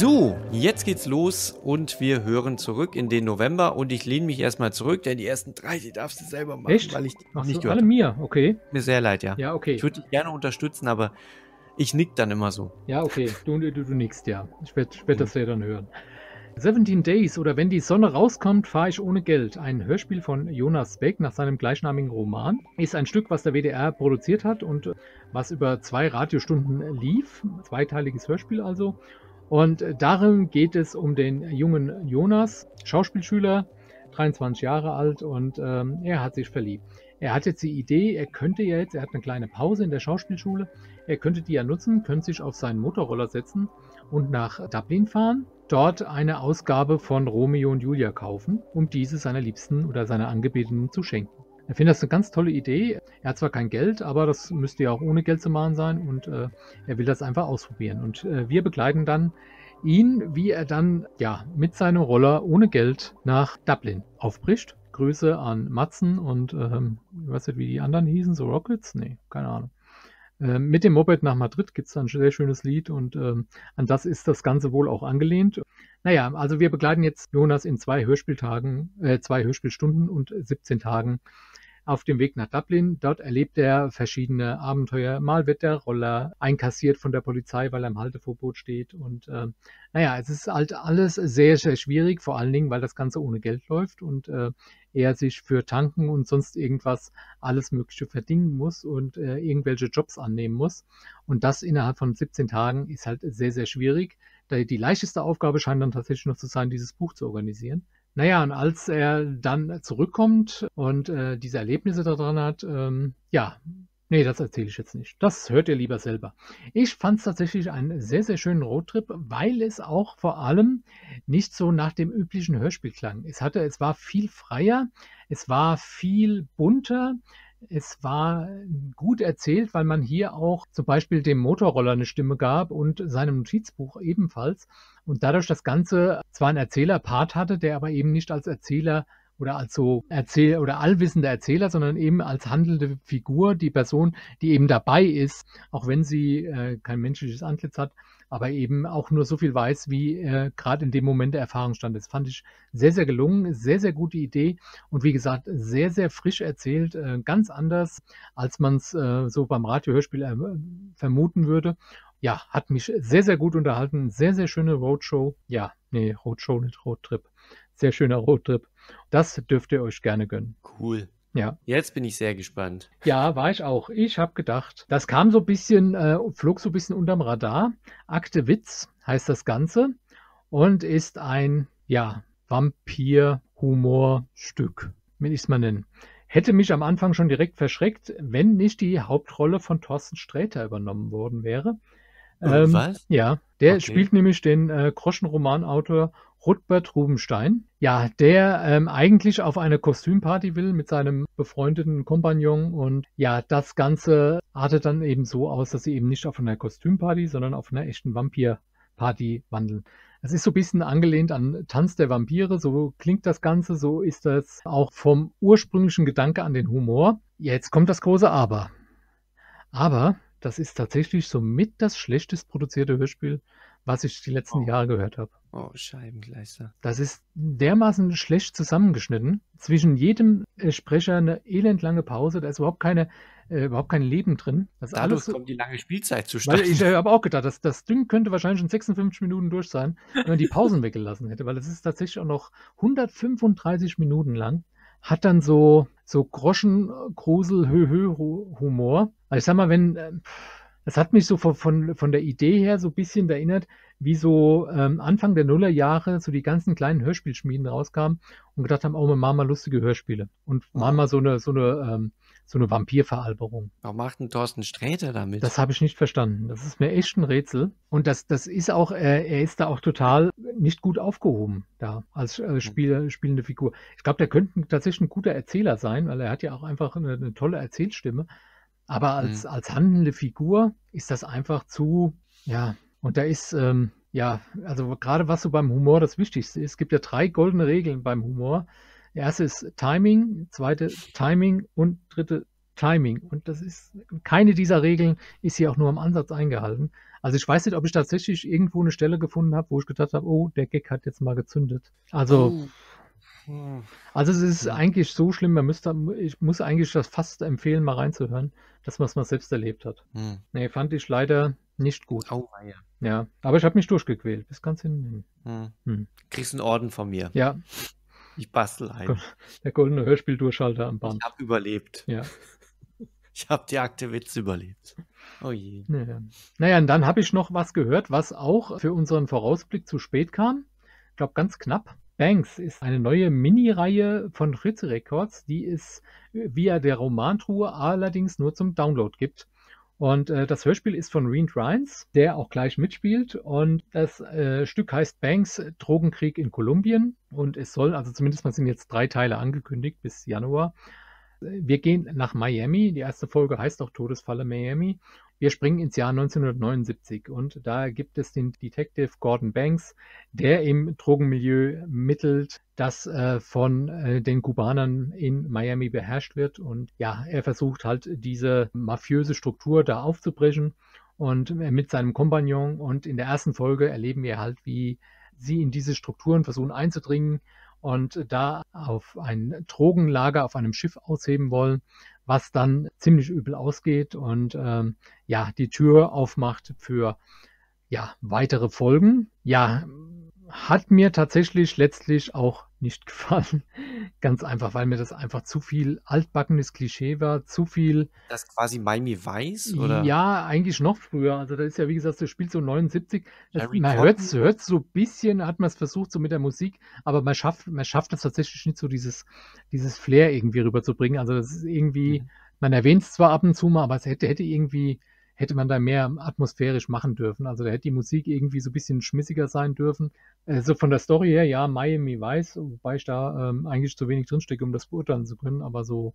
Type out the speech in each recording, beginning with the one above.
So, jetzt geht's los und wir hören zurück in den November und ich lehne mich erstmal zurück, denn die ersten drei, die darfst du selber machen, Echt? weil ich noch nicht so, gehört alle mir, okay. Mir sehr leid, ja. Ja, okay. Ich würde dich gerne unterstützen, aber ich nick dann immer so. Ja, okay. Du, du, du nickst, ja. Ich werde das ja dann hören. 17 Days oder Wenn die Sonne rauskommt, fahre ich ohne Geld. Ein Hörspiel von Jonas Beck nach seinem gleichnamigen Roman. Ist ein Stück, was der WDR produziert hat und äh, was über zwei Radiostunden lief. Zweiteiliges Hörspiel also. Und darin geht es um den jungen Jonas, Schauspielschüler, 23 Jahre alt und ähm, er hat sich verliebt. Er hat jetzt die Idee, er könnte ja jetzt, er hat eine kleine Pause in der Schauspielschule, er könnte die ja nutzen, könnte sich auf seinen Motorroller setzen und nach Dublin fahren, dort eine Ausgabe von Romeo und Julia kaufen, um diese seiner Liebsten oder seiner Angebeteten zu schenken. Er findet das eine ganz tolle Idee. Er hat zwar kein Geld, aber das müsste ja auch ohne Geld zu machen sein und äh, er will das einfach ausprobieren. Und äh, wir begleiten dann ihn, wie er dann ja mit seinem Roller ohne Geld nach Dublin aufbricht. Grüße an Matzen und ähm, ich weiß nicht, wie die anderen hießen, so Rockets? Nee, keine Ahnung. Ähm, mit dem Moped nach Madrid gibt es ein sehr schönes Lied und ähm, an das ist das Ganze wohl auch angelehnt. Naja, also wir begleiten jetzt Jonas in zwei Hörspieltagen, äh, zwei Hörspielstunden und 17 Tagen auf dem Weg nach Dublin, dort erlebt er verschiedene Abenteuer. Mal wird der Roller einkassiert von der Polizei, weil er im Halteverbot steht. Und äh, naja, es ist halt alles sehr, sehr schwierig, vor allen Dingen, weil das Ganze ohne Geld läuft und äh, er sich für Tanken und sonst irgendwas alles Mögliche verdingen muss und äh, irgendwelche Jobs annehmen muss. Und das innerhalb von 17 Tagen ist halt sehr, sehr schwierig. Die leichteste Aufgabe scheint dann tatsächlich noch zu sein, dieses Buch zu organisieren. Naja, und als er dann zurückkommt und äh, diese Erlebnisse da dran hat, ähm, ja, nee, das erzähle ich jetzt nicht. Das hört ihr lieber selber. Ich fand es tatsächlich einen sehr, sehr schönen Roadtrip, weil es auch vor allem nicht so nach dem üblichen Hörspiel klang. Es, hatte, es war viel freier, es war viel bunter. Es war äh, gut erzählt, weil man hier auch zum Beispiel dem Motorroller eine Stimme gab und seinem Notizbuch ebenfalls. Und dadurch das Ganze zwar ein Erzählerpart hatte, der aber eben nicht als Erzähler oder als so Erzähler oder allwissender Erzähler, sondern eben als handelnde Figur, die Person, die eben dabei ist, auch wenn sie äh, kein menschliches Antlitz hat, aber eben auch nur so viel weiß, wie äh, gerade in dem Moment der Erfahrungsstand ist. Fand ich sehr, sehr gelungen, sehr, sehr gute Idee und wie gesagt, sehr, sehr frisch erzählt, äh, ganz anders, als man es äh, so beim Radiohörspiel äh, vermuten würde. Ja, hat mich sehr, sehr gut unterhalten. Sehr, sehr schöne Roadshow. Ja, nee, Roadshow nicht Roadtrip. Sehr schöner Roadtrip. Das dürft ihr euch gerne gönnen. Cool. Ja. Jetzt bin ich sehr gespannt. Ja, war ich auch. Ich habe gedacht, das kam so ein bisschen, äh, flog so ein bisschen unterm Radar. Akte Witz heißt das Ganze und ist ein, ja, vampir stück will ich es mal nennen. Hätte mich am Anfang schon direkt verschreckt, wenn nicht die Hauptrolle von Thorsten Sträter übernommen worden wäre. Äh, ähm, was? Ja, der okay. spielt nämlich den äh, Groschenromanautor Rutbert Rubenstein. Ja, der ähm, eigentlich auf eine Kostümparty will mit seinem befreundeten Kompagnon. Und ja, das Ganze artet dann eben so aus, dass sie eben nicht auf einer Kostümparty, sondern auf einer echten Vampirparty wandeln. Es ist so ein bisschen angelehnt an Tanz der Vampire, so klingt das Ganze, so ist das auch vom ursprünglichen Gedanke an den Humor. Jetzt kommt das große Aber. Aber das ist tatsächlich somit das schlechtest produzierte Hörspiel, was ich die letzten oh. Jahre gehört habe. Oh, Scheibengleister. Das ist dermaßen schlecht zusammengeschnitten. Zwischen jedem äh, Sprecher eine elendlange Pause. Da ist überhaupt, keine, äh, überhaupt kein Leben drin. Das Dadurch alles kommt die lange Spielzeit zustande. ich habe auch gedacht, das, das Ding könnte wahrscheinlich in 56 Minuten durch sein, wenn man die Pausen weggelassen hätte. Weil es ist tatsächlich auch noch 135 Minuten lang. Hat dann so, so Groschen, Grusel, Hö-Hö-Humor. Also ich sag mal, wenn... Äh, das hat mich so von, von, von der Idee her so ein bisschen erinnert, wie so ähm, Anfang der Nullerjahre so die ganzen kleinen Hörspielschmieden rauskamen und gedacht haben, oh, wir machen mal lustige Hörspiele und machen mal so eine, so eine, ähm, so eine Vampirveralberung. Warum macht denn Thorsten Sträter damit? Das habe ich nicht verstanden. Das ist mir echt ein Rätsel. Und das, das ist auch, äh, er ist da auch total nicht gut aufgehoben da als äh, hm. Spiel, spielende Figur. Ich glaube, der könnte tatsächlich ein guter Erzähler sein, weil er hat ja auch einfach eine, eine tolle Erzählstimme. Aber als, mhm. als handelnde Figur ist das einfach zu, ja, und da ist, ähm, ja, also gerade was so beim Humor das Wichtigste ist, gibt ja drei goldene Regeln beim Humor. Der erste ist Timing, zweite Timing und dritte Timing. Und das ist, keine dieser Regeln ist hier auch nur am Ansatz eingehalten. Also ich weiß nicht, ob ich tatsächlich irgendwo eine Stelle gefunden habe, wo ich gedacht habe, oh, der Gag hat jetzt mal gezündet. Also oh. Also es ist eigentlich so schlimm, man müsste, ich muss eigentlich das fast empfehlen, mal reinzuhören, dass man es mal selbst erlebt hat. Hm. Nee, fand ich leider nicht gut. Oh, ja. ja, aber ich habe mich durchgequält, bis ganz hinten. Hm. Hm. Kriegst einen Orden von mir. Ja. Ich bastel ein. Der goldene Hörspieldurchschalter am Band. Ich habe überlebt. Ja. Ich habe die Akte Witz überlebt. Oh je. Naja, naja und dann habe ich noch was gehört, was auch für unseren Vorausblick zu spät kam. Ich glaube, ganz knapp. Banks ist eine neue Mini-Reihe von Ritze Records, die es äh, via der Romantruhe allerdings nur zum Download gibt. Und äh, das Hörspiel ist von Reed Rhines, der auch gleich mitspielt. Und das äh, Stück heißt Banks Drogenkrieg in Kolumbien. Und es soll, also zumindest mal sind jetzt drei Teile angekündigt bis Januar. Äh, wir gehen nach Miami. Die erste Folge heißt auch Todesfalle Miami. Wir springen ins Jahr 1979 und da gibt es den Detective Gordon Banks, der im Drogenmilieu mittelt, das äh, von äh, den Kubanern in Miami beherrscht wird. Und ja, er versucht halt diese mafiöse Struktur da aufzubrechen und äh, mit seinem Kompagnon. Und in der ersten Folge erleben wir halt, wie sie in diese Strukturen versuchen einzudringen und da auf ein Drogenlager auf einem Schiff ausheben wollen, was dann ziemlich übel ausgeht und ähm, ja, die Tür aufmacht für ja, weitere Folgen. Ja, hat mir tatsächlich letztlich auch nicht gefallen. Ganz einfach, weil mir das einfach zu viel altbackenes Klischee war, zu viel. Das quasi Miami Weiß, oder? Ja, eigentlich noch früher. Also da ist ja, wie gesagt, das Spiel so 79. Das, man hört es so ein bisschen, hat man es versucht, so mit der Musik, aber man schafft, man schafft es tatsächlich nicht so, dieses, dieses Flair irgendwie rüberzubringen. Also das ist irgendwie, mhm. man erwähnt es zwar ab und zu mal, aber es hätte, hätte irgendwie hätte man da mehr atmosphärisch machen dürfen. Also da hätte die Musik irgendwie so ein bisschen schmissiger sein dürfen. Äh, so also von der Story her, ja, Miami weiß, wobei ich da ähm, eigentlich zu wenig drinstecke, um das beurteilen zu können, aber so,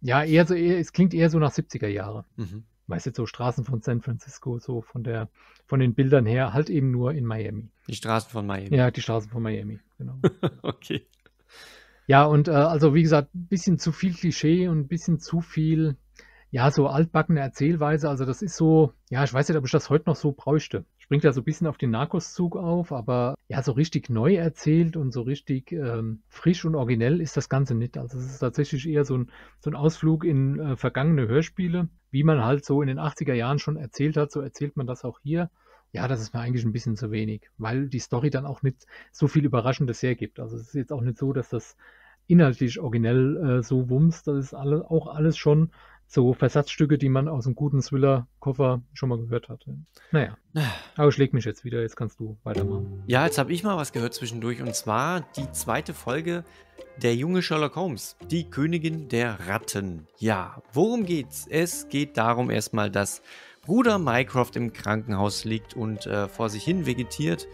ja, eher so, eher, es klingt eher so nach 70er Jahre. Mhm. Weißt du, so Straßen von San Francisco, so von der, von den Bildern her, halt eben nur in Miami. Die Straßen von Miami. Ja, die Straßen von Miami, genau. okay. Ja, und äh, also wie gesagt, ein bisschen zu viel Klischee und ein bisschen zu viel ja, so altbackene Erzählweise, also das ist so, ja, ich weiß nicht, ob ich das heute noch so bräuchte. Springt ja so ein bisschen auf den Narcos-Zug auf, aber ja, so richtig neu erzählt und so richtig ähm, frisch und originell ist das Ganze nicht. Also es ist tatsächlich eher so ein, so ein Ausflug in äh, vergangene Hörspiele, wie man halt so in den 80er Jahren schon erzählt hat, so erzählt man das auch hier. Ja, das ist mir eigentlich ein bisschen zu wenig, weil die Story dann auch nicht so viel Überraschendes hergibt. Also es ist jetzt auch nicht so, dass das inhaltlich originell äh, so wumms, das ist alle, auch alles schon so Versatzstücke, die man aus einem guten Thriller-Koffer schon mal gehört hatte. Naja, aber ich mich jetzt wieder, jetzt kannst du weitermachen. Ja, jetzt habe ich mal was gehört zwischendurch und zwar die zweite Folge Der junge Sherlock Holmes, die Königin der Ratten. Ja, worum geht's? Es geht darum erstmal, dass Bruder Mycroft im Krankenhaus liegt und äh, vor sich hin vegetiert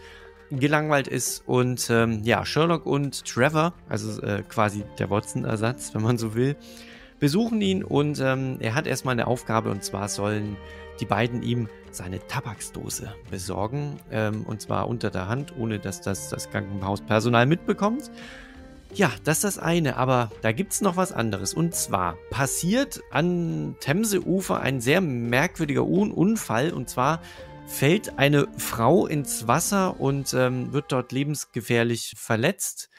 gelangweilt ist und ähm, ja, Sherlock und Trevor, also äh, quasi der Watson-Ersatz, wenn man so will, besuchen ihn und ähm, er hat erstmal eine Aufgabe und zwar sollen die beiden ihm seine Tabaksdose besorgen ähm, und zwar unter der Hand, ohne dass das das Krankenhauspersonal mitbekommt. Ja, das ist das eine, aber da gibt es noch was anderes. Und zwar passiert an Themseufer ein sehr merkwürdiger Unfall und zwar fällt eine Frau ins Wasser und ähm, wird dort lebensgefährlich verletzt.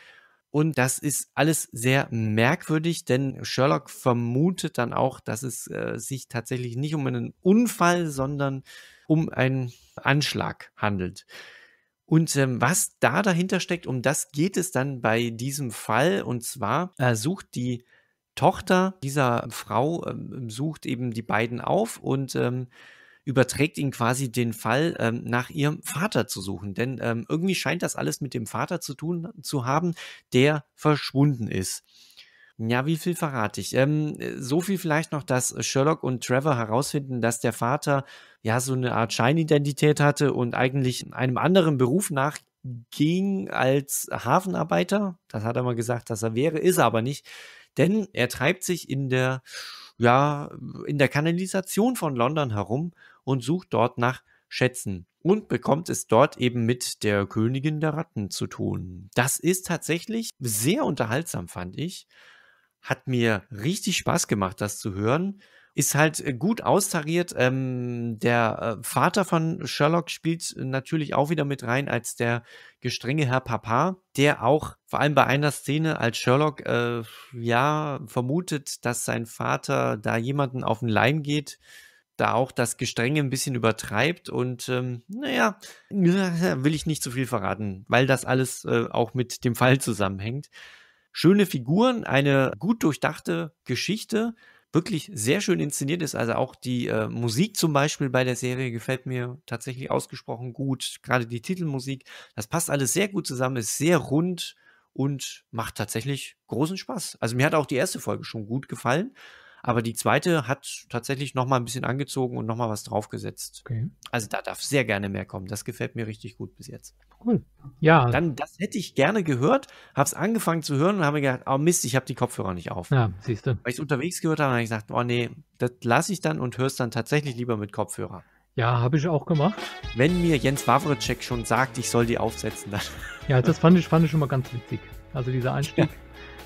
Und das ist alles sehr merkwürdig, denn Sherlock vermutet dann auch, dass es äh, sich tatsächlich nicht um einen Unfall, sondern um einen Anschlag handelt. Und ähm, was da dahinter steckt, um das geht es dann bei diesem Fall. Und zwar äh, sucht die Tochter dieser Frau, äh, sucht eben die beiden auf und ähm, überträgt ihn quasi den Fall, ähm, nach ihrem Vater zu suchen. Denn ähm, irgendwie scheint das alles mit dem Vater zu tun zu haben, der verschwunden ist. Ja, wie viel verrate ich? Ähm, so viel vielleicht noch, dass Sherlock und Trevor herausfinden, dass der Vater ja so eine Art Scheinidentität hatte und eigentlich einem anderen Beruf nachging als Hafenarbeiter. Das hat er mal gesagt, dass er wäre, ist er aber nicht. Denn er treibt sich in der, ja, in der Kanalisation von London herum und sucht dort nach Schätzen und bekommt es dort eben mit der Königin der Ratten zu tun. Das ist tatsächlich sehr unterhaltsam, fand ich. Hat mir richtig Spaß gemacht, das zu hören. Ist halt gut austariert. Ähm, der äh, Vater von Sherlock spielt natürlich auch wieder mit rein als der gestrenge Herr Papa, der auch vor allem bei einer Szene als Sherlock äh, ja vermutet, dass sein Vater da jemanden auf den Leim geht da auch das Gestrenge ein bisschen übertreibt und ähm, naja, will ich nicht zu viel verraten, weil das alles äh, auch mit dem Fall zusammenhängt. Schöne Figuren, eine gut durchdachte Geschichte, wirklich sehr schön inszeniert ist. Also auch die äh, Musik zum Beispiel bei der Serie gefällt mir tatsächlich ausgesprochen gut. Gerade die Titelmusik, das passt alles sehr gut zusammen, ist sehr rund und macht tatsächlich großen Spaß. Also mir hat auch die erste Folge schon gut gefallen aber die zweite hat tatsächlich nochmal ein bisschen angezogen und nochmal was draufgesetzt. Okay. Also da darf sehr gerne mehr kommen. Das gefällt mir richtig gut bis jetzt. Cool. Ja. Dann, das hätte ich gerne gehört, habe es angefangen zu hören und habe mir gedacht, oh Mist, ich habe die Kopfhörer nicht auf. Ja, siehst du. Weil ich es unterwegs gehört habe, habe ich gesagt, oh nee, das lasse ich dann und höre es dann tatsächlich lieber mit Kopfhörer. Ja, habe ich auch gemacht. Wenn mir Jens Wawrecek schon sagt, ich soll die aufsetzen, dann. Ja, das fand ich, fand ich schon mal ganz witzig. Also dieser Einstieg. Ja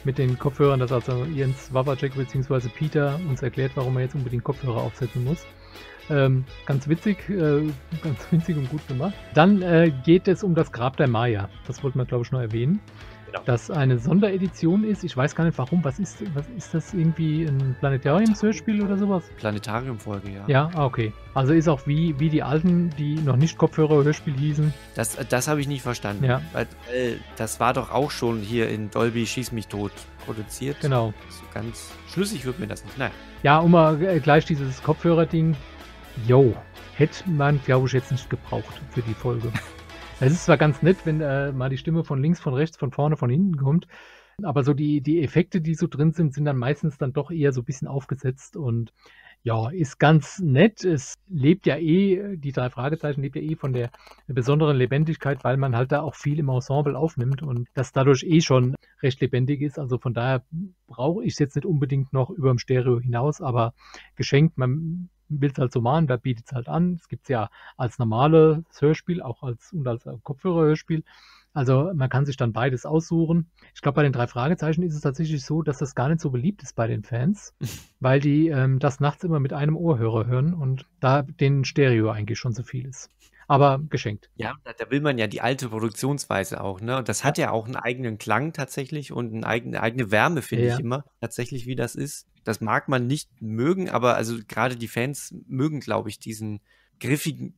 mit den Kopfhörern, dass also Jens Wawacek bzw. Peter uns erklärt, warum er jetzt unbedingt Kopfhörer aufsetzen muss. Ähm, ganz witzig, äh, ganz witzig und gut gemacht. Dann äh, geht es um das Grab der Maya. Das wollte man, glaube ich, noch erwähnen ja. Genau. das eine Sonderedition ist. Ich weiß gar nicht warum. Was ist, was ist das irgendwie ein Planetarium-Hörspiel oder sowas? Planetarium-Folge, ja. Ja, ah, okay. Also ist auch wie, wie die alten, die noch nicht Kopfhörer-Hörspiel hießen. Das, äh, das habe ich nicht verstanden. Ja. Weil, weil das war doch auch schon hier in Dolby Schieß mich tot produziert. Genau. So ganz schlüssig wird mir das nicht. Nein. Ja, um mal äh, gleich dieses Kopfhörer-Ding. Yo, hätte man, glaube ich, jetzt nicht gebraucht für die Folge. Es ist zwar ganz nett, wenn äh, mal die Stimme von links, von rechts, von vorne, von hinten kommt, aber so die, die Effekte, die so drin sind, sind dann meistens dann doch eher so ein bisschen aufgesetzt und ja, ist ganz nett. Es lebt ja eh, die drei Fragezeichen lebt ja eh von der besonderen Lebendigkeit, weil man halt da auch viel im Ensemble aufnimmt und das dadurch eh schon recht lebendig ist. Also von daher brauche ich es jetzt nicht unbedingt noch über dem Stereo hinaus, aber geschenkt, man will es halt so machen, wer bietet es halt an. Es gibt es ja als normales Hörspiel, auch als und als äh, Kopfhörerhörspiel. Also man kann sich dann beides aussuchen. Ich glaube, bei den drei Fragezeichen ist es tatsächlich so, dass das gar nicht so beliebt ist bei den Fans, weil die ähm, das nachts immer mit einem Ohrhörer hören und da den Stereo eigentlich schon zu so viel ist. Aber geschenkt. Ja, da will man ja die alte Produktionsweise auch, ne? Und das hat ja auch einen eigenen Klang tatsächlich und eine eigene, eigene Wärme, finde ja. ich immer, tatsächlich, wie das ist. Das mag man nicht mögen, aber also gerade die Fans mögen, glaube ich, diesen griffigen,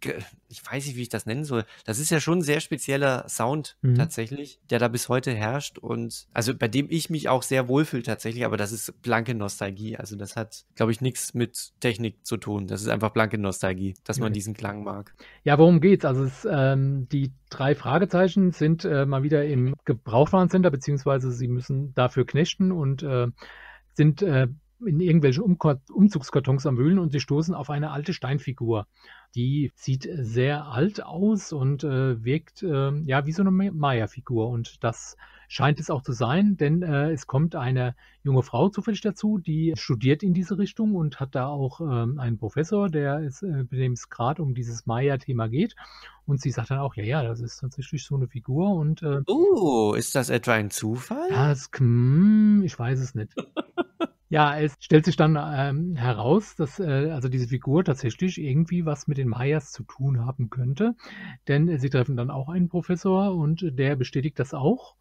ich weiß nicht, wie ich das nennen soll. Das ist ja schon ein sehr spezieller Sound mhm. tatsächlich, der da bis heute herrscht und also bei dem ich mich auch sehr wohlfühle tatsächlich, aber das ist blanke Nostalgie. Also das hat, glaube ich, nichts mit Technik zu tun. Das ist einfach blanke Nostalgie, dass man diesen Klang mag. Ja, worum geht's? Also es, ähm, die drei Fragezeichen sind äh, mal wieder im Gebrauchwarencenter, beziehungsweise sie müssen dafür knechten und äh, sind äh, in irgendwelche Umzugskartons am Wühlen und sie stoßen auf eine alte Steinfigur. Die sieht sehr alt aus und äh, wirkt äh, ja wie so eine Maya-Figur. Und das scheint es auch zu sein, denn äh, es kommt eine junge Frau zufällig dazu, die studiert in diese Richtung und hat da auch ähm, einen Professor, der ist, bei äh, dem es gerade um dieses Maya-Thema geht. Und sie sagt dann auch, ja, ja, das ist tatsächlich so eine Figur. Und äh oh, ist das etwa ein Zufall? Das, hm, ich weiß es nicht. Ja, es stellt sich dann ähm, heraus, dass äh, also diese Figur tatsächlich irgendwie was mit den Mayas zu tun haben könnte. Denn äh, sie treffen dann auch einen Professor und der bestätigt das auch.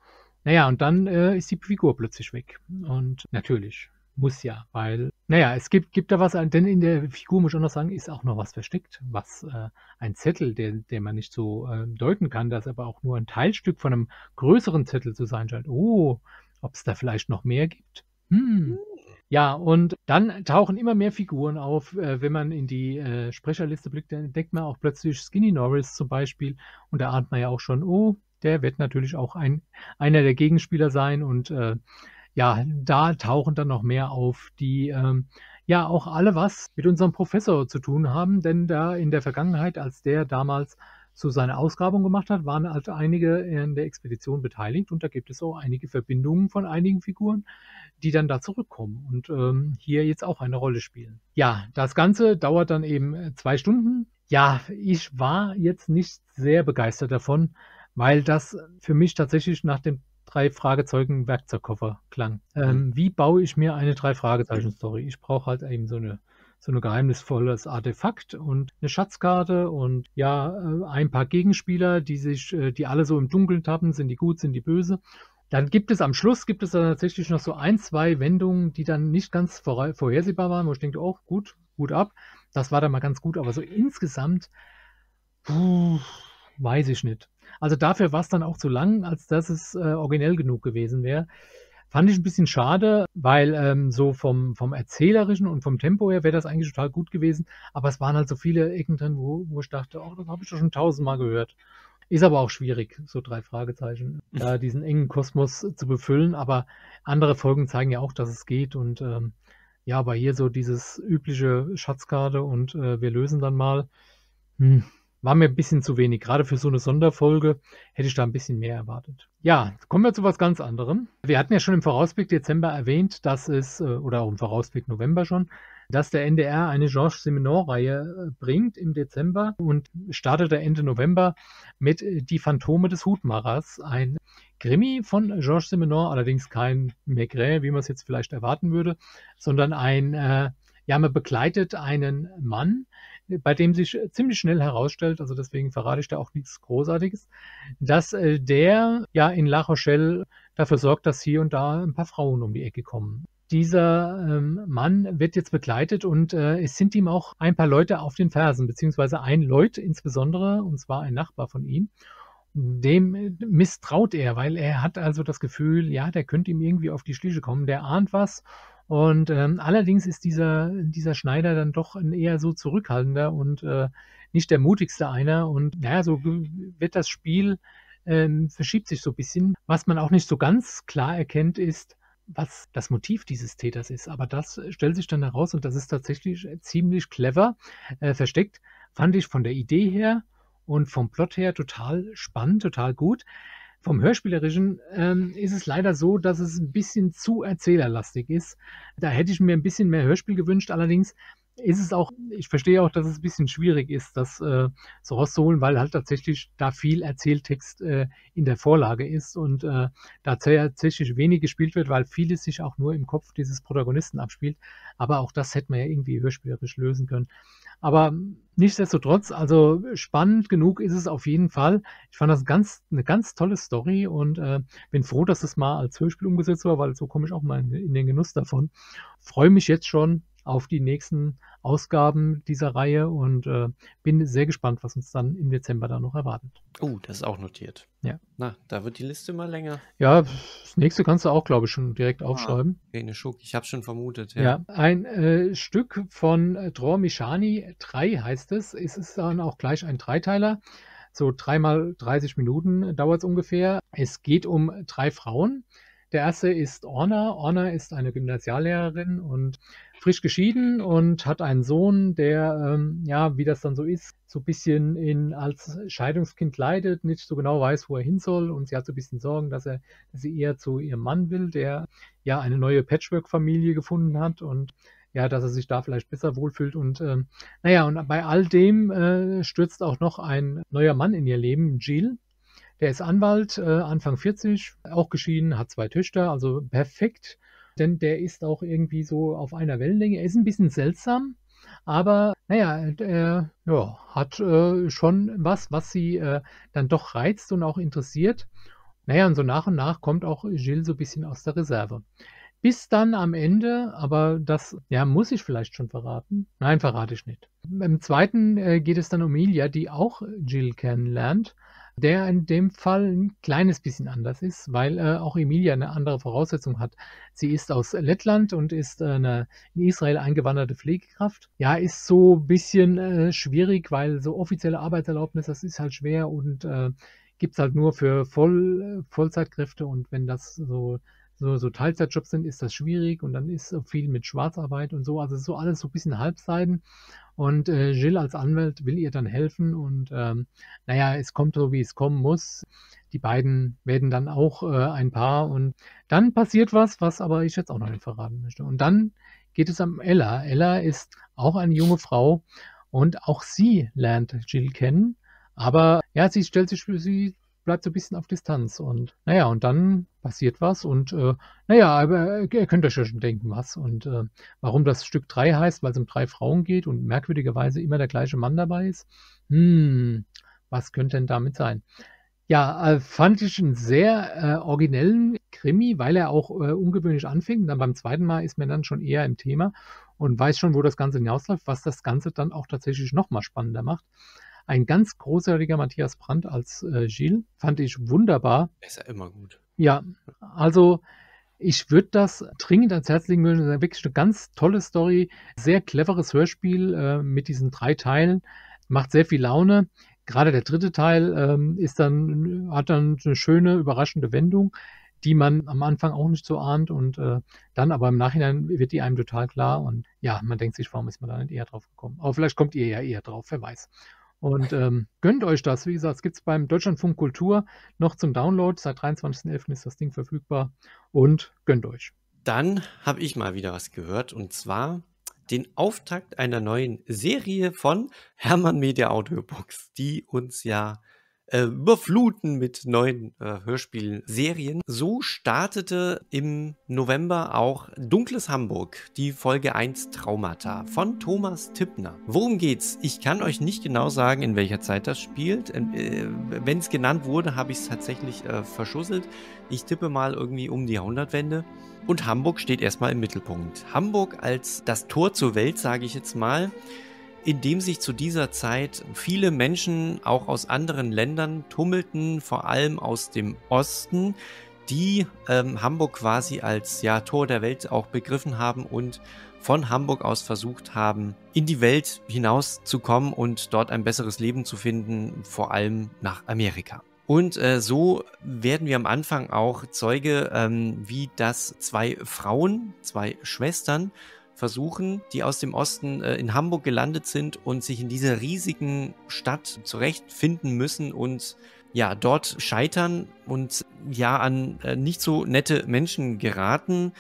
Naja, und dann äh, ist die Figur plötzlich weg. Und natürlich, muss ja, weil, naja, es gibt, gibt da was, äh, denn in der Figur, muss ich auch noch sagen, ist auch noch was versteckt, was äh, ein Zettel, der, der man nicht so äh, deuten kann, das aber auch nur ein Teilstück von einem größeren Zettel zu sein scheint. Oh, ob es da vielleicht noch mehr gibt? Hm, hm. Ja, und dann tauchen immer mehr Figuren auf. Äh, wenn man in die äh, Sprecherliste blickt, dann entdeckt man auch plötzlich Skinny Norris zum Beispiel. Und da ahnt man ja auch schon, oh, der wird natürlich auch ein, einer der Gegenspieler sein. Und äh, ja, da tauchen dann noch mehr auf, die ähm, ja auch alle was mit unserem Professor zu tun haben. Denn da in der Vergangenheit, als der damals zu seiner Ausgrabung gemacht hat, waren halt einige in der Expedition beteiligt und da gibt es auch einige Verbindungen von einigen Figuren, die dann da zurückkommen und ähm, hier jetzt auch eine Rolle spielen. Ja, das Ganze dauert dann eben äh, zwei Stunden. Ja, ich war jetzt nicht sehr begeistert davon, weil das für mich tatsächlich nach dem drei Fragezeugen Werkzeugkoffer klang. Ähm, mhm. Wie baue ich mir eine drei Fragezeichen Story? Ich brauche halt eben so eine so ein geheimnisvolles Artefakt und eine Schatzkarte und ja, äh, ein paar Gegenspieler, die sich, äh, die alle so im Dunkeln tappen, sind die gut, sind die böse. Dann gibt es am Schluss, gibt es dann tatsächlich noch so ein, zwei Wendungen, die dann nicht ganz vorhersehbar waren, wo ich denke, oh, gut, gut ab. Das war dann mal ganz gut, aber so insgesamt, puh, weiß ich nicht. Also dafür war es dann auch zu lang, als dass es äh, originell genug gewesen wäre. Fand ich ein bisschen schade, weil ähm, so vom, vom Erzählerischen und vom Tempo her wäre das eigentlich total gut gewesen. Aber es waren halt so viele Ecken drin, wo, wo ich dachte, oh, das habe ich doch schon tausendmal gehört. Ist aber auch schwierig, so drei Fragezeichen, da diesen engen Kosmos zu befüllen. Aber andere Folgen zeigen ja auch, dass es geht. Und ähm, ja, aber hier so dieses übliche Schatzkarte und äh, wir lösen dann mal. Hm, war mir ein bisschen zu wenig. Gerade für so eine Sonderfolge hätte ich da ein bisschen mehr erwartet. Ja, kommen wir zu was ganz anderem. Wir hatten ja schon im Vorausblick Dezember erwähnt, dass es, äh, oder auch im Vorausblick November schon, dass der NDR eine Georges Seminor-Reihe äh, bringt im Dezember und startet Ende November mit äh, Die Phantome des Hutmachers, ein Krimi von Georges Seminor, allerdings kein Maigret, wie man es jetzt vielleicht erwarten würde, sondern ein, äh, ja, man begleitet einen Mann, bei dem sich äh, ziemlich schnell herausstellt, also deswegen verrate ich da auch nichts Großartiges, dass äh, der ja in La Rochelle dafür sorgt, dass hier und da ein paar Frauen um die Ecke kommen. Dieser ähm, Mann wird jetzt begleitet und äh, es sind ihm auch ein paar Leute auf den Fersen, beziehungsweise ein Leut insbesondere, und zwar ein Nachbar von ihm dem misstraut er, weil er hat also das Gefühl, ja, der könnte ihm irgendwie auf die Schliche kommen, der ahnt was und ähm, allerdings ist dieser, dieser Schneider dann doch ein eher so zurückhaltender und äh, nicht der mutigste einer. Und naja, so wird das Spiel, ähm, verschiebt sich so ein bisschen. Was man auch nicht so ganz klar erkennt, ist, was das Motiv dieses Täters ist. Aber das äh, stellt sich dann heraus und das ist tatsächlich äh, ziemlich clever äh, versteckt. Fand ich von der Idee her und vom Plot her total spannend, total gut. Vom Hörspielerischen ähm, ist es leider so, dass es ein bisschen zu erzählerlastig ist. Da hätte ich mir ein bisschen mehr Hörspiel gewünscht. Allerdings ist es auch, ich verstehe auch, dass es ein bisschen schwierig ist, das äh, so rauszuholen, weil halt tatsächlich da viel Erzähltext äh, in der Vorlage ist und äh, da tatsächlich wenig gespielt wird, weil vieles sich auch nur im Kopf dieses Protagonisten abspielt. Aber auch das hätte man ja irgendwie hörspielerisch lösen können. Aber nichtsdestotrotz, also spannend genug ist es auf jeden Fall. Ich fand das ganz, eine ganz tolle Story und äh, bin froh, dass das mal als Hörspiel umgesetzt war, weil so komme ich auch mal in, in den Genuss davon. Freue mich jetzt schon auf die nächsten Ausgaben dieser Reihe und äh, bin sehr gespannt, was uns dann im Dezember da noch erwartet. Oh, das ist auch notiert. Ja. Na, da wird die Liste mal länger. Ja, das nächste kannst du auch, glaube ich, schon direkt ah, aufschreiben. Okay, Schuck, ich habe schon vermutet. Ja, ja ein äh, Stück von äh, Dror Mishani 3 heißt es. Es ist dann auch gleich ein Dreiteiler. So dreimal 30 Minuten dauert es ungefähr. Es geht um drei Frauen. Der erste ist Orna. Orna ist eine Gymnasiallehrerin und frisch geschieden und hat einen Sohn, der, ähm, ja, wie das dann so ist, so ein bisschen in, als Scheidungskind leidet, nicht so genau weiß, wo er hin soll. Und sie hat so ein bisschen Sorgen, dass er dass sie eher zu ihrem Mann will, der ja eine neue Patchwork-Familie gefunden hat und ja, dass er sich da vielleicht besser wohlfühlt. Und äh, naja, und bei all dem äh, stürzt auch noch ein neuer Mann in ihr Leben, Jill. Der ist Anwalt, äh, Anfang 40, auch geschieden, hat zwei Töchter, also perfekt denn der ist auch irgendwie so auf einer Wellenlänge. Er ist ein bisschen seltsam, aber naja, äh, ja, hat äh, schon was, was sie äh, dann doch reizt und auch interessiert. Naja, und so nach und nach kommt auch Gilles so ein bisschen aus der Reserve. Bis dann am Ende, aber das ja, muss ich vielleicht schon verraten. Nein, verrate ich nicht. Im zweiten äh, geht es dann um Ilja, die auch Jill kennenlernt der in dem Fall ein kleines bisschen anders ist, weil äh, auch Emilia eine andere Voraussetzung hat. Sie ist aus Lettland und ist äh, eine in Israel eingewanderte Pflegekraft. Ja, ist so ein bisschen äh, schwierig, weil so offizielle Arbeitserlaubnis, das ist halt schwer und äh, gibt es halt nur für Voll, äh, Vollzeitkräfte und wenn das so so, so Teilzeitjobs sind, ist das schwierig und dann ist viel mit Schwarzarbeit und so. Also so alles so ein bisschen Halbseiten. Und äh, Jill als Anwalt will ihr dann helfen und ähm, naja, es kommt so, wie es kommen muss. Die beiden werden dann auch äh, ein Paar und dann passiert was, was aber ich jetzt auch noch nicht verraten möchte. Und dann geht es um Ella. Ella ist auch eine junge Frau und auch sie lernt Jill kennen. Aber ja, sie stellt sich, sie bleibt so ein bisschen auf Distanz. Und naja, und dann passiert was und äh, naja, aber ihr könnt euch ja schon denken, was. Und äh, warum das Stück 3 heißt, weil es um drei Frauen geht und merkwürdigerweise immer der gleiche Mann dabei ist. Hm, was könnte denn damit sein? Ja, äh, fand ich einen sehr äh, originellen Krimi, weil er auch äh, ungewöhnlich anfing. dann beim zweiten Mal ist man dann schon eher im Thema und weiß schon, wo das Ganze hinausläuft, was das Ganze dann auch tatsächlich nochmal spannender macht. Ein ganz großartiger Matthias Brandt als äh, Gilles. Fand ich wunderbar. Ist ja immer gut. Ja, also ich würde das dringend ans Herz legen. Das wirklich eine ganz tolle Story. Sehr cleveres Hörspiel äh, mit diesen drei Teilen. Macht sehr viel Laune. Gerade der dritte Teil ähm, ist dann, hat dann eine schöne, überraschende Wendung, die man am Anfang auch nicht so ahnt. Und äh, dann aber im Nachhinein wird die einem total klar. Und ja, man denkt sich, warum ist man da nicht eher drauf gekommen? Aber vielleicht kommt ihr ja eher drauf, wer weiß. Und ähm, gönnt euch das. Wie gesagt, es gibt es beim Deutschlandfunk Kultur noch zum Download. Seit 23.11. ist das Ding verfügbar. Und gönnt euch. Dann habe ich mal wieder was gehört. Und zwar den Auftakt einer neuen Serie von Hermann Media Audiobooks, die uns ja äh, überfluten mit neuen äh, Hörspielserien. So startete im November auch Dunkles Hamburg, die Folge 1 Traumata von Thomas Tippner. Worum geht's? Ich kann euch nicht genau sagen, in welcher Zeit das spielt. Ähm, äh, Wenn es genannt wurde, habe ich es tatsächlich äh, verschusselt. Ich tippe mal irgendwie um die Jahrhundertwende. Und Hamburg steht erstmal im Mittelpunkt. Hamburg als das Tor zur Welt, sage ich jetzt mal in dem sich zu dieser Zeit viele Menschen auch aus anderen Ländern tummelten, vor allem aus dem Osten, die ähm, Hamburg quasi als ja, Tor der Welt auch begriffen haben und von Hamburg aus versucht haben, in die Welt hinauszukommen und dort ein besseres Leben zu finden, vor allem nach Amerika. Und äh, so werden wir am Anfang auch Zeuge, ähm, wie das zwei Frauen, zwei Schwestern, versuchen, die aus dem Osten äh, in Hamburg gelandet sind und sich in dieser riesigen Stadt zurechtfinden müssen und ja, dort scheitern und ja, an äh, nicht so nette Menschen geraten.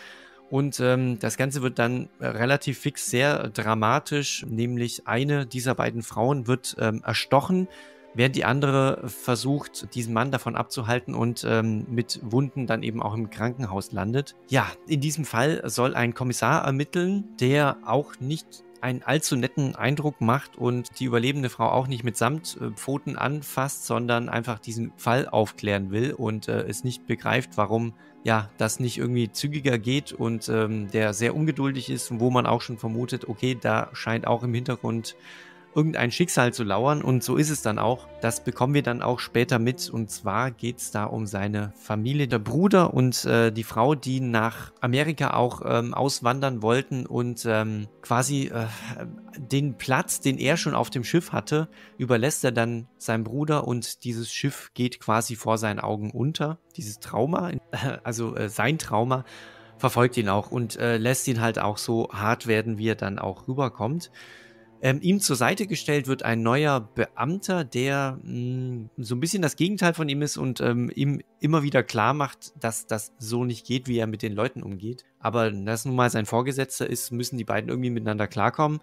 Und ähm, das Ganze wird dann relativ fix sehr dramatisch, nämlich eine dieser beiden Frauen wird ähm, erstochen während die andere versucht, diesen Mann davon abzuhalten und ähm, mit Wunden dann eben auch im Krankenhaus landet. Ja, in diesem Fall soll ein Kommissar ermitteln, der auch nicht einen allzu netten Eindruck macht und die überlebende Frau auch nicht mit Samtpfoten anfasst, sondern einfach diesen Fall aufklären will und äh, es nicht begreift, warum ja, das nicht irgendwie zügiger geht und ähm, der sehr ungeduldig ist, wo man auch schon vermutet, okay, da scheint auch im Hintergrund irgendein Schicksal zu lauern und so ist es dann auch. Das bekommen wir dann auch später mit und zwar geht es da um seine Familie, der Bruder und äh, die Frau, die nach Amerika auch ähm, auswandern wollten und ähm, quasi äh, den Platz, den er schon auf dem Schiff hatte, überlässt er dann seinem Bruder und dieses Schiff geht quasi vor seinen Augen unter. Dieses Trauma, also äh, sein Trauma verfolgt ihn auch und äh, lässt ihn halt auch so hart werden, wie er dann auch rüberkommt. Ähm, ihm zur Seite gestellt wird ein neuer Beamter, der mh, mm, so ein bisschen das Gegenteil von ihm ist und ähm, ihm immer wieder klar macht, dass das so nicht geht, wie er mit den Leuten umgeht. Aber dass nun mal sein Vorgesetzter ist, müssen die beiden irgendwie miteinander klarkommen.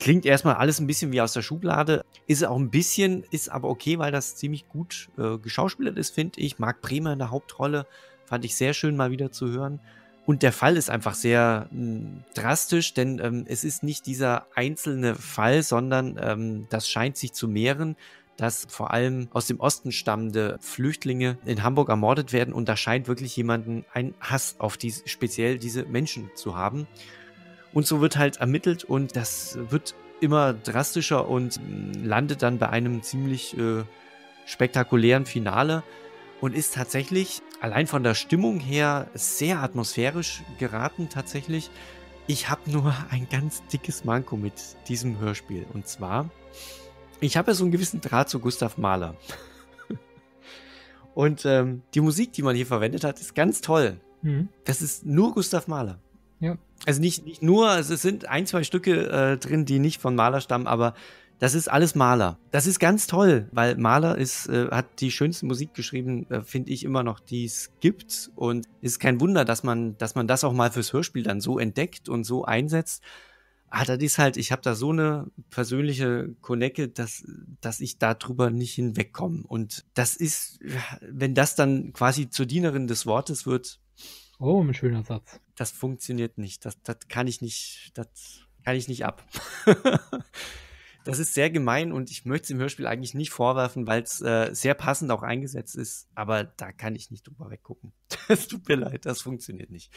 Klingt erstmal alles ein bisschen wie aus der Schublade. Ist auch ein bisschen, ist aber okay, weil das ziemlich gut äh, geschauspielert ist, finde ich. Marc Bremer in der Hauptrolle fand ich sehr schön mal wieder zu hören. Und der Fall ist einfach sehr m, hm, drastisch, denn ähm, es ist nicht dieser einzelne Fall, sondern ähm, das scheint sich zu mehren, dass vor allem aus dem Osten stammende Flüchtlinge in Hamburg ermordet werden und da scheint wirklich jemanden ein Hass auf die, speziell diese Menschen zu haben. Und so wird halt ermittelt und das wird immer drastischer und hm, landet dann bei einem ziemlich äh, spektakulären Finale und ist tatsächlich allein von der Stimmung her sehr atmosphärisch geraten tatsächlich. Ich habe nur ein ganz dickes Manko mit diesem Hörspiel. Und zwar, ich habe ja so einen gewissen Draht zu Gustav Mahler. Und ähm, die Musik, die man hier verwendet hat, ist ganz toll. Mhm. Das ist nur Gustav Mahler. Ja. Also nicht, nicht nur, also es sind ein, zwei Stücke äh, drin, die nicht von Mahler stammen, aber das ist alles Maler. Das ist ganz toll, weil Maler ist, äh, hat die schönste Musik geschrieben, äh, finde ich immer noch, die es gibt. Und ist kein Wunder, dass man, dass man das auch mal fürs Hörspiel dann so entdeckt und so einsetzt. Ah, das ist halt, ich habe da so eine persönliche Konecke, dass, dass ich darüber nicht hinwegkomme. Und das ist, wenn das dann quasi zur Dienerin des Wortes wird. Oh, ein schöner Satz. Das funktioniert nicht. Das, das kann ich nicht, das kann ich nicht ab. das ist sehr gemein und ich möchte es im Hörspiel eigentlich nicht vorwerfen, weil es äh, sehr passend auch eingesetzt ist, aber da kann ich nicht drüber weggucken. Es tut mir leid, das funktioniert nicht.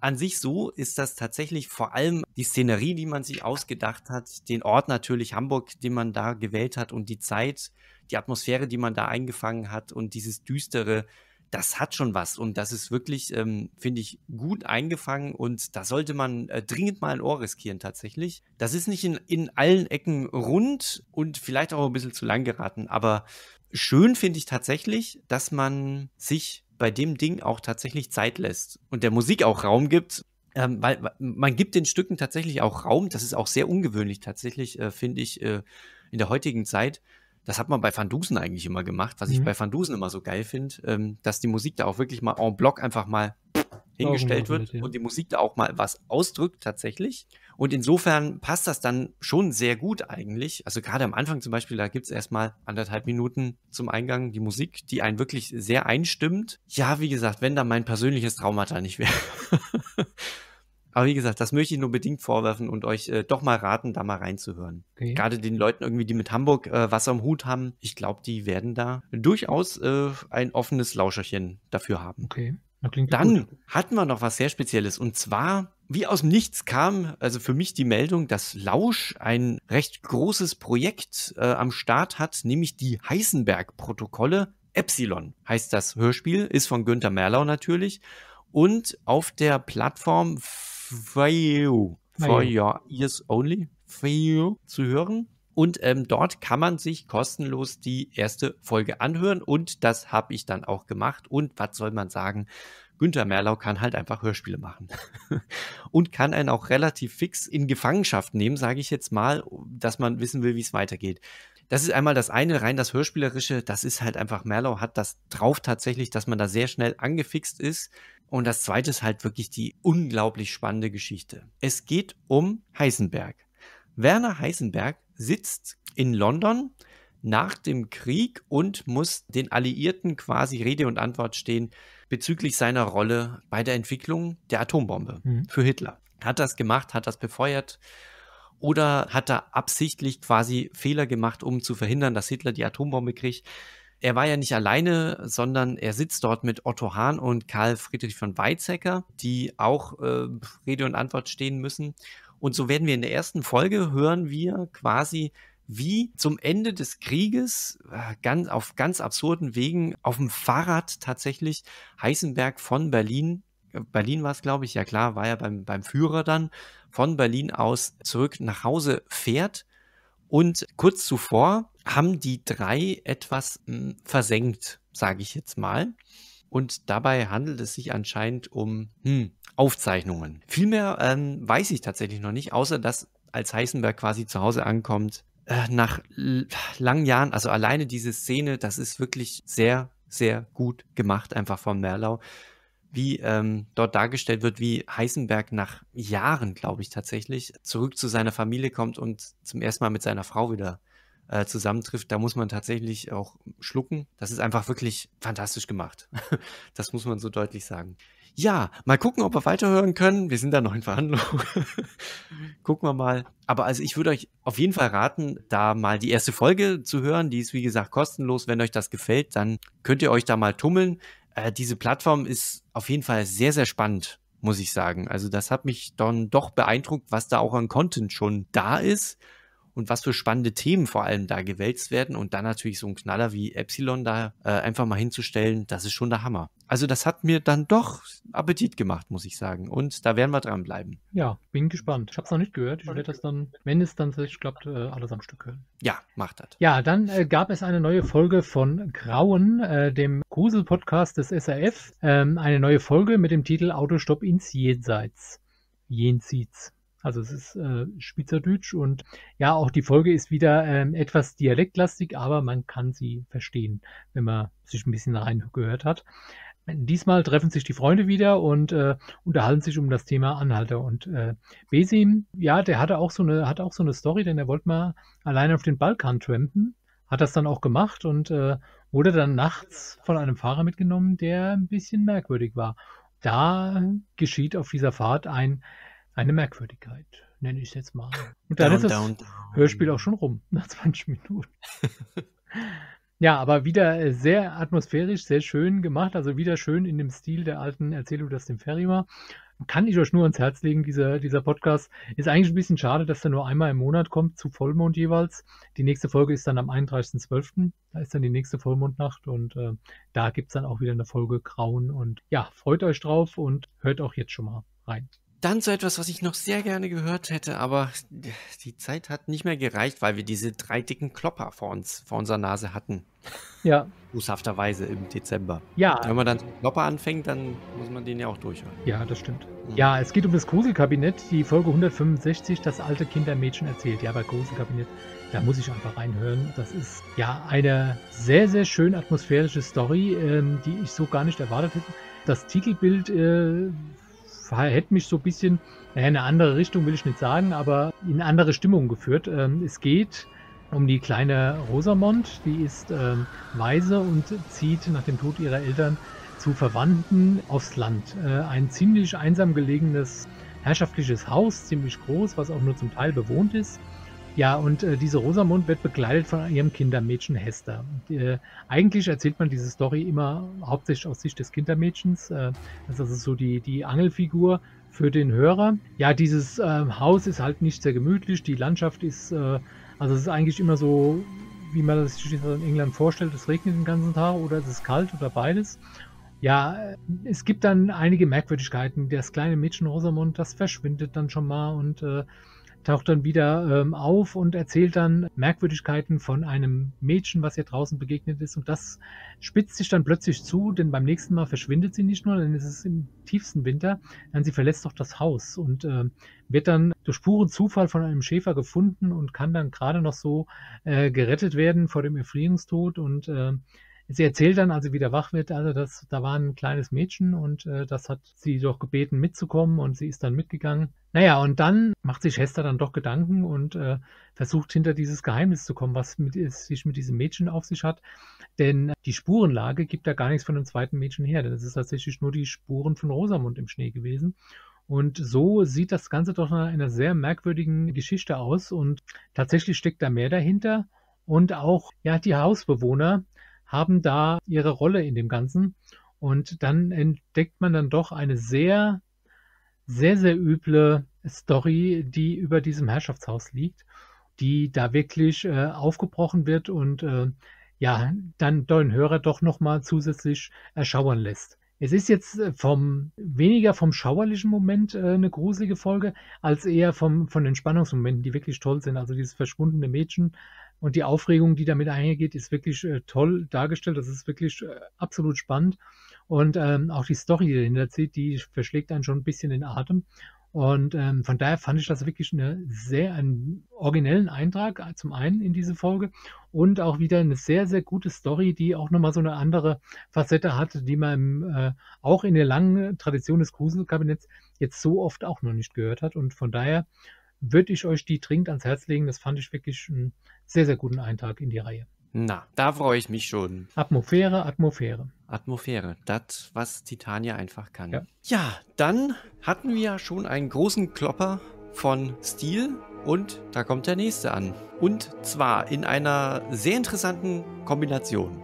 An sich so ist das tatsächlich vor allem die Szenerie, die man sich ausgedacht hat, den Ort natürlich Hamburg, den man da gewählt hat und die Zeit, die Atmosphäre, die man da eingefangen hat und dieses düstere, das hat schon was und das ist wirklich, ähm, finde ich, gut eingefangen und da sollte man äh, dringend mal ein Ohr riskieren tatsächlich. Das ist nicht in, in allen Ecken rund und vielleicht auch ein bisschen zu lang geraten, aber schön finde ich tatsächlich, dass man sich bei dem Ding auch tatsächlich Zeit lässt und der Musik auch Raum gibt. Ähm, weil, man gibt den Stücken tatsächlich auch Raum. Das ist auch sehr ungewöhnlich tatsächlich, äh, finde ich, äh, in der heutigen Zeit, das hat man bei Van Dusen eigentlich immer gemacht, was mhm. ich bei Van Dusen immer so geil finde, ähm, dass die Musik da auch wirklich mal en bloc einfach mal hingestellt wird ja. und die Musik da auch mal was ausdrückt tatsächlich. Und insofern passt das dann schon sehr gut eigentlich. Also gerade am Anfang zum Beispiel, da gibt es erstmal anderthalb Minuten zum Eingang die Musik, die einen wirklich sehr einstimmt. Ja, wie gesagt, wenn da mein persönliches Traumata nicht wäre. Aber wie gesagt, das möchte ich nur bedingt vorwerfen und euch äh, doch mal raten, da mal reinzuhören. Okay. Gerade den Leuten irgendwie, die mit Hamburg äh, was am Hut haben, ich glaube, die werden da durchaus äh, ein offenes Lauscherchen dafür haben. Okay. Dann gut. hatten wir noch was sehr Spezielles und zwar wie aus dem Nichts kam also für mich die Meldung, dass Lausch ein recht großes Projekt äh, am Start hat, nämlich die Heisenberg-Protokolle. Epsilon heißt das Hörspiel, ist von Günter Merlau natürlich und auf der Plattform Fail for your ears only Fail zu hören. Und ähm, dort kann man sich kostenlos die erste Folge anhören. Und das habe ich dann auch gemacht. Und was soll man sagen? Günter Merlau kann halt einfach Hörspiele machen und kann einen auch relativ fix in Gefangenschaft nehmen, sage ich jetzt mal, dass man wissen will, wie es weitergeht das ist einmal das eine, rein das Hörspielerische, das ist halt einfach, Merlow hat das drauf tatsächlich, dass man da sehr schnell angefixt ist. Und das zweite ist halt wirklich die unglaublich spannende Geschichte. Es geht um Heisenberg. Werner Heisenberg sitzt in London nach dem Krieg und muss den Alliierten quasi Rede und Antwort stehen bezüglich seiner Rolle bei der Entwicklung der Atombombe mhm. für Hitler. Hat das gemacht, hat das befeuert oder hat er absichtlich quasi Fehler gemacht, um zu verhindern, dass Hitler die Atombombe kriegt? Er war ja nicht alleine, sondern er sitzt dort mit Otto Hahn und Karl Friedrich von Weizsäcker, die auch äh, Rede und Antwort stehen müssen. Und so werden wir in der ersten Folge hören wir quasi, wie zum Ende des Krieges äh, ganz, auf ganz absurden Wegen auf dem Fahrrad tatsächlich Heisenberg von Berlin Berlin war es, glaube ich, ja klar, war ja beim, beim Führer dann, von Berlin aus zurück nach Hause fährt. Und kurz zuvor haben die drei etwas mh, hm, versenkt, sage ich jetzt mal. Und dabei handelt es sich anscheinend um hm, Aufzeichnungen. Viel mehr ähm, weiß ich tatsächlich noch nicht, außer dass als Heisenberg quasi zu Hause ankommt, äh, nach langen Jahren, also alleine diese Szene, das ist wirklich sehr, sehr gut gemacht, einfach von Merlau wie ähm, dort dargestellt wird, wie Heisenberg nach Jahren, glaube ich tatsächlich, zurück zu seiner Familie kommt und zum ersten Mal mit seiner Frau wieder äh, zusammentrifft, da muss man tatsächlich auch schlucken. Das ist einfach wirklich fantastisch gemacht. das muss man so deutlich sagen. Ja, mal gucken, ob wir weiterhören können. Wir sind da noch in Verhandlungen. gucken wir mal. Aber also ich würde euch auf jeden Fall raten, da mal die erste Folge zu hören. Die ist, wie gesagt, kostenlos. Wenn euch das gefällt, dann könnt ihr euch da mal tummeln äh, diese Plattform ist auf jeden Fall sehr, sehr spannend, muss ich sagen. Also das hat mich dann doch beeindruckt, was da auch an Content schon da ist und was für spannende Themen vor allem da gewälzt werden und dann natürlich so ein Knaller wie Epsilon da äh, einfach mal hinzustellen, das ist schon der Hammer. Also das hat mir dann doch Appetit gemacht, muss ich sagen. Und da werden wir dranbleiben. Ja, bin gespannt. Ich habe es noch nicht gehört. Ich werde das dann, wenn es dann sich klappt, äh, alles am Stück hören. Ja, macht das. Ja, dann äh, gab es eine neue Folge von Grauen, äh, dem Grusel-Podcast des SRF. Ähm, eine neue Folge mit dem Titel Autostopp ins Jenseits. Jenseits. Also es ist äh, Schweizerdeutsch und ja, auch die Folge ist wieder äh, etwas dialektlastig, aber man kann sie verstehen, wenn man sich ein bisschen reingehört hat. Diesmal treffen sich die Freunde wieder und äh, unterhalten sich um das Thema Anhalter. Und äh, Besim, ja, der hatte auch so eine, hat auch so eine Story, denn er wollte mal alleine auf den Balkan trampen, hat das dann auch gemacht und äh, wurde dann nachts von einem Fahrer mitgenommen, der ein bisschen merkwürdig war. Da geschieht auf dieser Fahrt ein eine Merkwürdigkeit, nenne ich es jetzt mal. Und dann down, ist das down, down. Hörspiel auch schon rum, nach 20 Minuten. ja, aber wieder äh, sehr atmosphärisch, sehr schön gemacht, also wieder schön in dem Stil der alten Erzählung, das dem Ferry war. Kann ich euch nur ans Herz legen, dieser, dieser Podcast. Ist eigentlich ein bisschen schade, dass er nur einmal im Monat kommt, zu Vollmond jeweils. Die nächste Folge ist dann am 31.12. Da ist dann die nächste Vollmondnacht und äh, da gibt es dann auch wieder eine Folge Grauen. Und ja, freut euch drauf und hört auch jetzt schon mal rein. Dann so etwas, was ich noch sehr gerne gehört hätte, aber die Zeit hat nicht mehr gereicht, weil wir diese drei dicken Klopper vor uns, vor unserer Nase hatten. Ja. Bußhafterweise im Dezember. Ja. Wenn man dann Klopper anfängt, dann muss man den ja auch durchhören. Ja, das stimmt. Mhm. Ja, es geht um das Gruselkabinett, die Folge 165, das alte Kindermädchen erzählt. Ja, bei Gruselkabinett, da muss ich einfach reinhören. Das ist ja eine sehr, sehr schön atmosphärische Story, ähm, die ich so gar nicht erwartet hätte. Das Titelbild äh, hätte mich so ein bisschen, naja, in eine andere Richtung will ich nicht sagen, aber in andere Stimmung geführt. Ähm, es geht um die kleine Rosamond, die ist ähm, weise und zieht nach dem Tod ihrer Eltern zu Verwandten aufs Land. Äh, ein ziemlich einsam gelegenes herrschaftliches Haus, ziemlich groß, was auch nur zum Teil bewohnt ist. Ja, und äh, diese Rosamund wird begleitet von ihrem Kindermädchen Hester. Und, äh, eigentlich erzählt man diese Story immer hauptsächlich aus Sicht des Kindermädchens. Äh, also das ist also so die, die Angelfigur für den Hörer. Ja, dieses äh, Haus ist halt nicht sehr gemütlich. Die Landschaft ist, äh, also es ist eigentlich immer so, wie man sich das in England vorstellt. Es regnet den ganzen Tag oder es ist kalt oder beides. Ja, äh, es gibt dann einige Merkwürdigkeiten. Das kleine Mädchen Rosamund, das verschwindet dann schon mal und äh, taucht dann wieder ähm, auf und erzählt dann Merkwürdigkeiten von einem Mädchen, was ihr draußen begegnet ist. Und das spitzt sich dann plötzlich zu, denn beim nächsten Mal verschwindet sie nicht nur, denn es ist im tiefsten Winter, dann sie verlässt doch das Haus und äh, wird dann durch puren Zufall von einem Schäfer gefunden und kann dann gerade noch so äh, gerettet werden vor dem Erfrierungstod und äh, Sie erzählt dann, als sie wieder wach wird, also dass da war ein kleines Mädchen und äh, das hat sie doch gebeten mitzukommen und sie ist dann mitgegangen. Naja, und dann macht sich Hester dann doch Gedanken und äh, versucht hinter dieses Geheimnis zu kommen, was mit, es sich mit diesem Mädchen auf sich hat. Denn die Spurenlage gibt da gar nichts von dem zweiten Mädchen her. Das ist tatsächlich nur die Spuren von Rosamund im Schnee gewesen. Und so sieht das Ganze doch in einer sehr merkwürdigen Geschichte aus. Und tatsächlich steckt da mehr dahinter. Und auch ja, die Hausbewohner haben da ihre Rolle in dem Ganzen. Und dann entdeckt man dann doch eine sehr, sehr, sehr üble Story, die über diesem Herrschaftshaus liegt, die da wirklich äh, aufgebrochen wird und äh, ja, dann den Hörer doch nochmal zusätzlich erschauern lässt. Es ist jetzt äh, vom weniger vom schauerlichen Moment äh, eine gruselige Folge, als eher vom, von den Spannungsmomenten, die wirklich toll sind. Also dieses verschwundene Mädchen, und die Aufregung, die damit einhergeht, ist wirklich äh, toll dargestellt. Das ist wirklich äh, absolut spannend. Und ähm, auch die Story, die dahinter zieht, die verschlägt einen schon ein bisschen den Atem. Und ähm, von daher fand ich das wirklich eine sehr, einen originellen Eintrag äh, zum einen in diese Folge und auch wieder eine sehr, sehr gute Story, die auch nochmal so eine andere Facette hat, die man im, äh, auch in der langen Tradition des Gruselkabinetts jetzt so oft auch noch nicht gehört hat. Und von daher würde ich euch die dringend ans Herz legen. Das fand ich wirklich einen sehr, sehr guten Eintrag in die Reihe. Na, da freue ich mich schon. Atmosphäre, Atmosphäre. Atmosphäre, das, was Titania einfach kann. Ja. ja, dann hatten wir ja schon einen großen Klopper von Stil und da kommt der nächste an. Und zwar in einer sehr interessanten Kombination.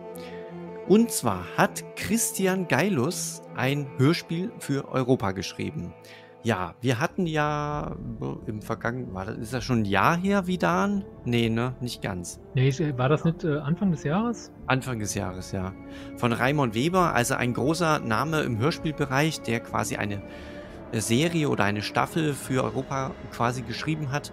Und zwar hat Christian Geilus ein Hörspiel für Europa geschrieben. Ja, wir hatten ja im vergangenen, war das, ist das schon ein Jahr her, Vidan? Nee, ne, nicht ganz. Nee, äh, war das nicht äh, Anfang des Jahres? Anfang des Jahres, ja. Von Raimond Weber, also ein großer Name im Hörspielbereich, der quasi eine äh, Serie oder eine Staffel für Europa quasi geschrieben hat.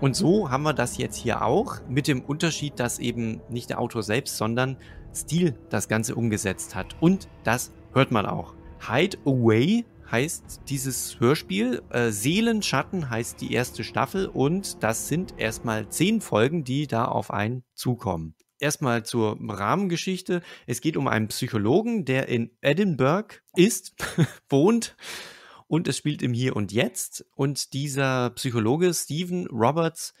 Und so haben wir das jetzt hier auch, mit dem Unterschied, dass eben nicht der Autor selbst, sondern Stil das Ganze umgesetzt hat. Und das hört man auch. Hide Away heißt dieses Hörspiel. Äh, Seelenschatten heißt die erste Staffel und das sind erstmal zehn Folgen, die da auf einen zukommen. Erstmal zur Rahmengeschichte. Es geht um einen Psychologen, der in Edinburgh ist, wohnt und es spielt im Hier und Jetzt. Und dieser Psychologe Stephen Roberts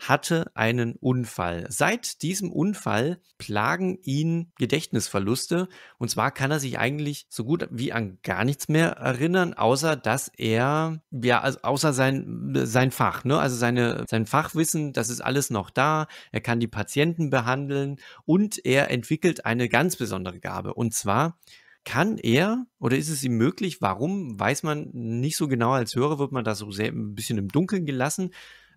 hatte einen Unfall. Seit diesem Unfall plagen ihn Gedächtnisverluste und zwar kann er sich eigentlich so gut wie an gar nichts mehr erinnern, außer dass er ja also außer sein sein Fach, ne? Also seine sein Fachwissen, das ist alles noch da. Er kann die Patienten behandeln und er entwickelt eine ganz besondere Gabe und zwar kann er oder ist es ihm möglich? Warum weiß man nicht so genau als Hörer, wird man da so sehr ein bisschen im Dunkeln gelassen.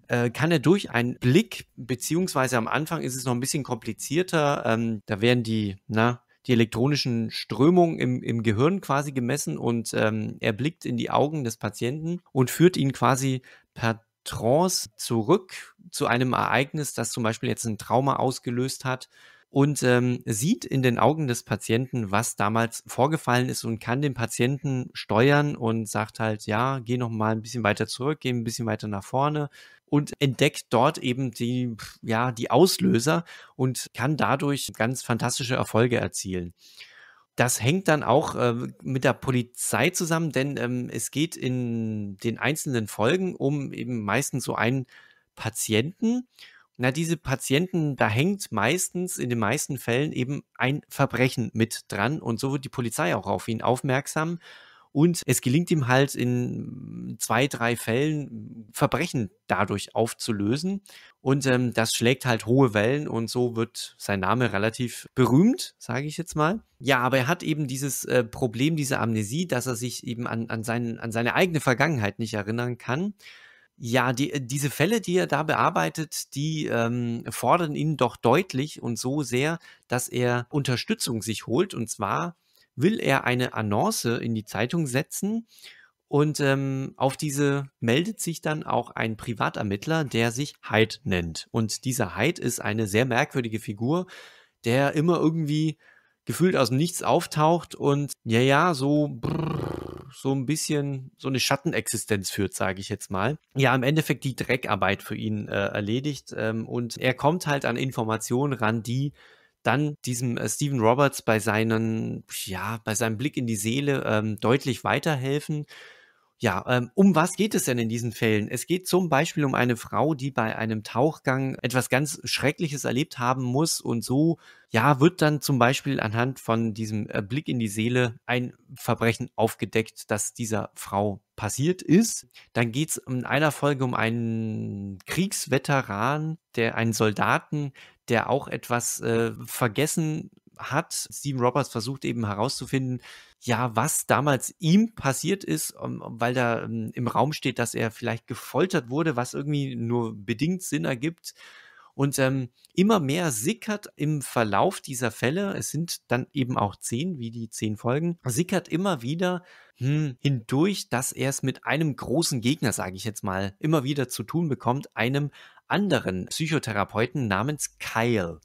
Äh, kann er durch einen Blick, beziehungsweise am Anfang ist es noch ein bisschen komplizierter, ähm, da werden die, na, die elektronischen Strömungen im, im Gehirn quasi gemessen und ähm, er blickt in die Augen des Patienten und führt ihn quasi per Trance zurück zu einem Ereignis, das zum Beispiel jetzt ein Trauma ausgelöst hat und ähm, sieht in den Augen des Patienten, was damals vorgefallen ist und kann den Patienten steuern und sagt halt, ja, geh noch mal ein bisschen weiter zurück, geh ein bisschen weiter nach vorne, und entdeckt dort eben die, ja, die Auslöser und kann dadurch ganz fantastische Erfolge erzielen. Das hängt dann auch äh, mit der Polizei zusammen, denn ähm, es geht in den einzelnen Folgen um eben meistens so einen Patienten. Na, diese Patienten, da hängt meistens in den meisten Fällen eben ein Verbrechen mit dran und so wird die Polizei auch auf ihn aufmerksam und es gelingt ihm halt in zwei, drei Fällen Verbrechen dadurch aufzulösen. Und ähm, das schlägt halt hohe Wellen und so wird sein Name relativ berühmt, sage ich jetzt mal. Ja, aber er hat eben dieses äh, Problem, diese Amnesie, dass er sich eben an, an, seinen, an seine eigene Vergangenheit nicht erinnern kann. Ja, die, äh, diese Fälle, die er da bearbeitet, die ähm, fordern ihn doch deutlich und so sehr, dass er Unterstützung sich holt. Und zwar will er eine Annonce in die Zeitung setzen und ähm, auf diese meldet sich dann auch ein Privatermittler, der sich Hyde nennt. Und dieser Hyde ist eine sehr merkwürdige Figur, der immer irgendwie gefühlt aus dem Nichts auftaucht und ja, ja, so brrr, so ein bisschen so eine Schattenexistenz führt, sage ich jetzt mal. Ja, im Endeffekt die Dreckarbeit für ihn äh, erledigt ähm, und er kommt halt an Informationen ran, die dann diesem äh, Stephen Roberts bei seinen, ja, bei seinem Blick in die Seele ähm, deutlich weiterhelfen. Ja, ähm, um was geht es denn in diesen Fällen? Es geht zum Beispiel um eine Frau, die bei einem Tauchgang etwas ganz Schreckliches erlebt haben muss und so, ja, wird dann zum Beispiel anhand von diesem äh, Blick in die Seele ein Verbrechen aufgedeckt, das dieser Frau passiert ist. Dann geht es in einer Folge um einen Kriegsveteran, der einen Soldaten, der auch etwas äh, vergessen hat. Steven Roberts versucht eben herauszufinden, ja, was damals ihm passiert ist, ähm, weil da ähm, im Raum steht, dass er vielleicht gefoltert wurde, was irgendwie nur bedingt Sinn ergibt. Und ähm, immer mehr sickert im Verlauf dieser Fälle, es sind dann eben auch zehn, wie die zehn Folgen, sickert immer wieder hm, hindurch, dass er es mit einem großen Gegner, sage ich jetzt mal, immer wieder zu tun bekommt, einem anderen Psychotherapeuten namens Kyle.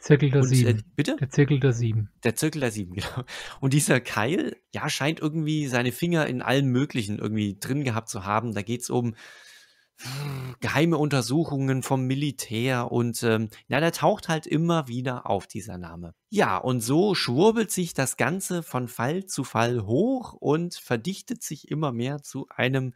Zirkel der und, äh, Sieben. Äh, bitte? Der Zirkel der Sieben. Der Zirkel der Sieben, genau. Und dieser Kyle, ja, scheint irgendwie seine Finger in allem Möglichen irgendwie drin gehabt zu haben. Da geht es um geheime Untersuchungen vom Militär und ähm, na, der taucht halt immer wieder auf, dieser Name. Ja, und so schwurbelt sich das Ganze von Fall zu Fall hoch und verdichtet sich immer mehr zu einem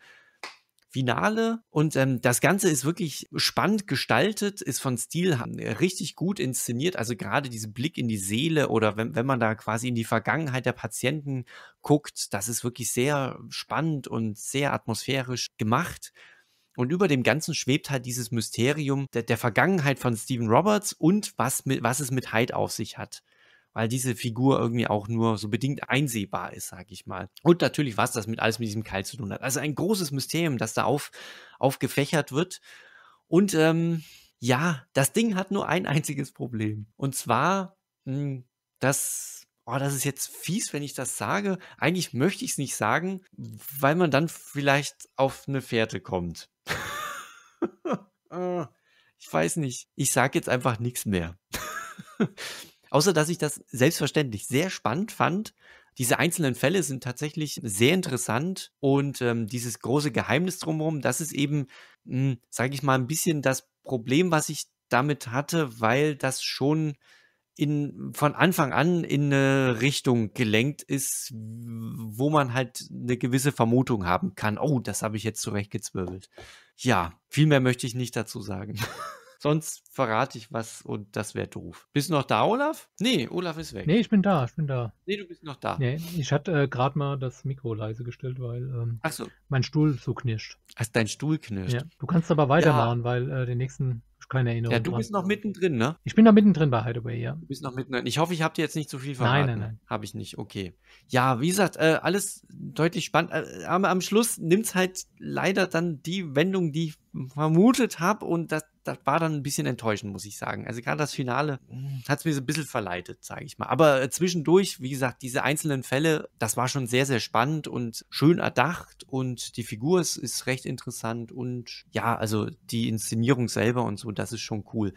Finale. Und ähm, das Ganze ist wirklich spannend gestaltet, ist von Stil äh, richtig gut inszeniert. Also gerade diesen Blick in die Seele oder wenn, wenn man da quasi in die Vergangenheit der Patienten guckt, das ist wirklich sehr spannend und sehr atmosphärisch gemacht. Und über dem Ganzen schwebt halt dieses Mysterium der, der Vergangenheit von Stephen Roberts und was, mit, was es mit Hyde auf sich hat weil diese Figur irgendwie auch nur so bedingt einsehbar ist, sag ich mal. Und natürlich, was das mit alles mit diesem Keil zu tun hat. Also ein großes Mysterium, das da auf, aufgefächert wird. Und ähm, ja, das Ding hat nur ein einziges Problem. Und zwar, mh, hm, dass oh, das ist jetzt fies, wenn ich das sage. Eigentlich möchte ich es nicht sagen, weil man dann vielleicht auf eine Fährte kommt. ich weiß nicht. Ich sage jetzt einfach nichts mehr. Außer dass ich das selbstverständlich sehr spannend fand. Diese einzelnen Fälle sind tatsächlich sehr interessant und ähm, dieses große Geheimnis drumherum, das ist eben, hm, sage ich mal, ein bisschen das Problem, was ich damit hatte, weil das schon in, von Anfang an in eine Richtung gelenkt ist, wo man halt eine gewisse Vermutung haben kann. Oh, das habe ich jetzt zurechtgezwirbelt. Ja, viel mehr möchte ich nicht dazu sagen. Sonst verrate ich was und das wäre doof. Bist du noch da, Olaf? Nee, Olaf ist weg. Nee, ich bin da, ich bin da. Nee, du bist noch da. Nee, ich hatte äh, gerade mal das Mikro leise gestellt, weil ähm, so. mein Stuhl so knirscht. Ach, dein Stuhl knirscht. Ja. Du kannst aber weitermachen, ja. weil äh, den nächsten keine Erinnerung. Ja, du dran. bist noch mittendrin, ne? Ich bin noch mittendrin bei Hideaway, ja. Du bist noch mittendrin. Ich hoffe, ich habe dir jetzt nicht zu so viel verraten. Nein, nein, nein. Habe ich nicht, okay. Ja, wie gesagt, äh, alles deutlich spannend. Äh, aber am Schluss nimmt es halt leider dann die Wendung, die ich vermutet habe und das das war dann ein bisschen enttäuschend, muss ich sagen. Also gerade das Finale hm, hat es mir so ein bisschen verleitet, sage ich mal. Aber äh, zwischendurch, wie gesagt, diese einzelnen Fälle, das war schon sehr, sehr spannend und schön erdacht und die Figur ist, ist recht interessant und ja, also die Inszenierung selber und so, das ist schon cool.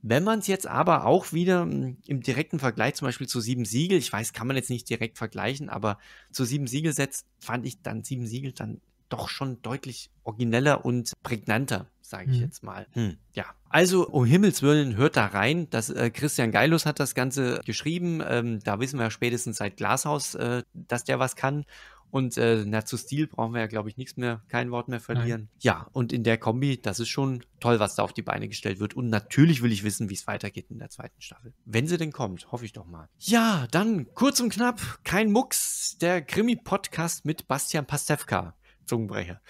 Wenn man es jetzt aber auch wieder hm, im direkten Vergleich zum Beispiel zu Sieben Siegel, ich weiß, kann man jetzt nicht direkt vergleichen, aber zu Sieben Siegel setzt, fand ich dann Sieben Siegel dann doch schon deutlich origineller und prägnanter, sage ich mhm. jetzt mal. Hm. Ja, also um Himmels Willen hört da rein. Das, äh, Christian Geilus hat das Ganze geschrieben. Ähm, da wissen wir ja spätestens seit Glashaus, äh, dass der was kann. Und äh, na, zu Stil brauchen wir ja, glaube ich, nichts mehr, kein Wort mehr verlieren. Nein. Ja, und in der Kombi, das ist schon toll, was da auf die Beine gestellt wird. Und natürlich will ich wissen, wie es weitergeht in der zweiten Staffel. Wenn sie denn kommt, hoffe ich doch mal. Ja, dann kurz und knapp, kein Mucks, der Krimi-Podcast mit Bastian Pastewka. Zungenbrecher.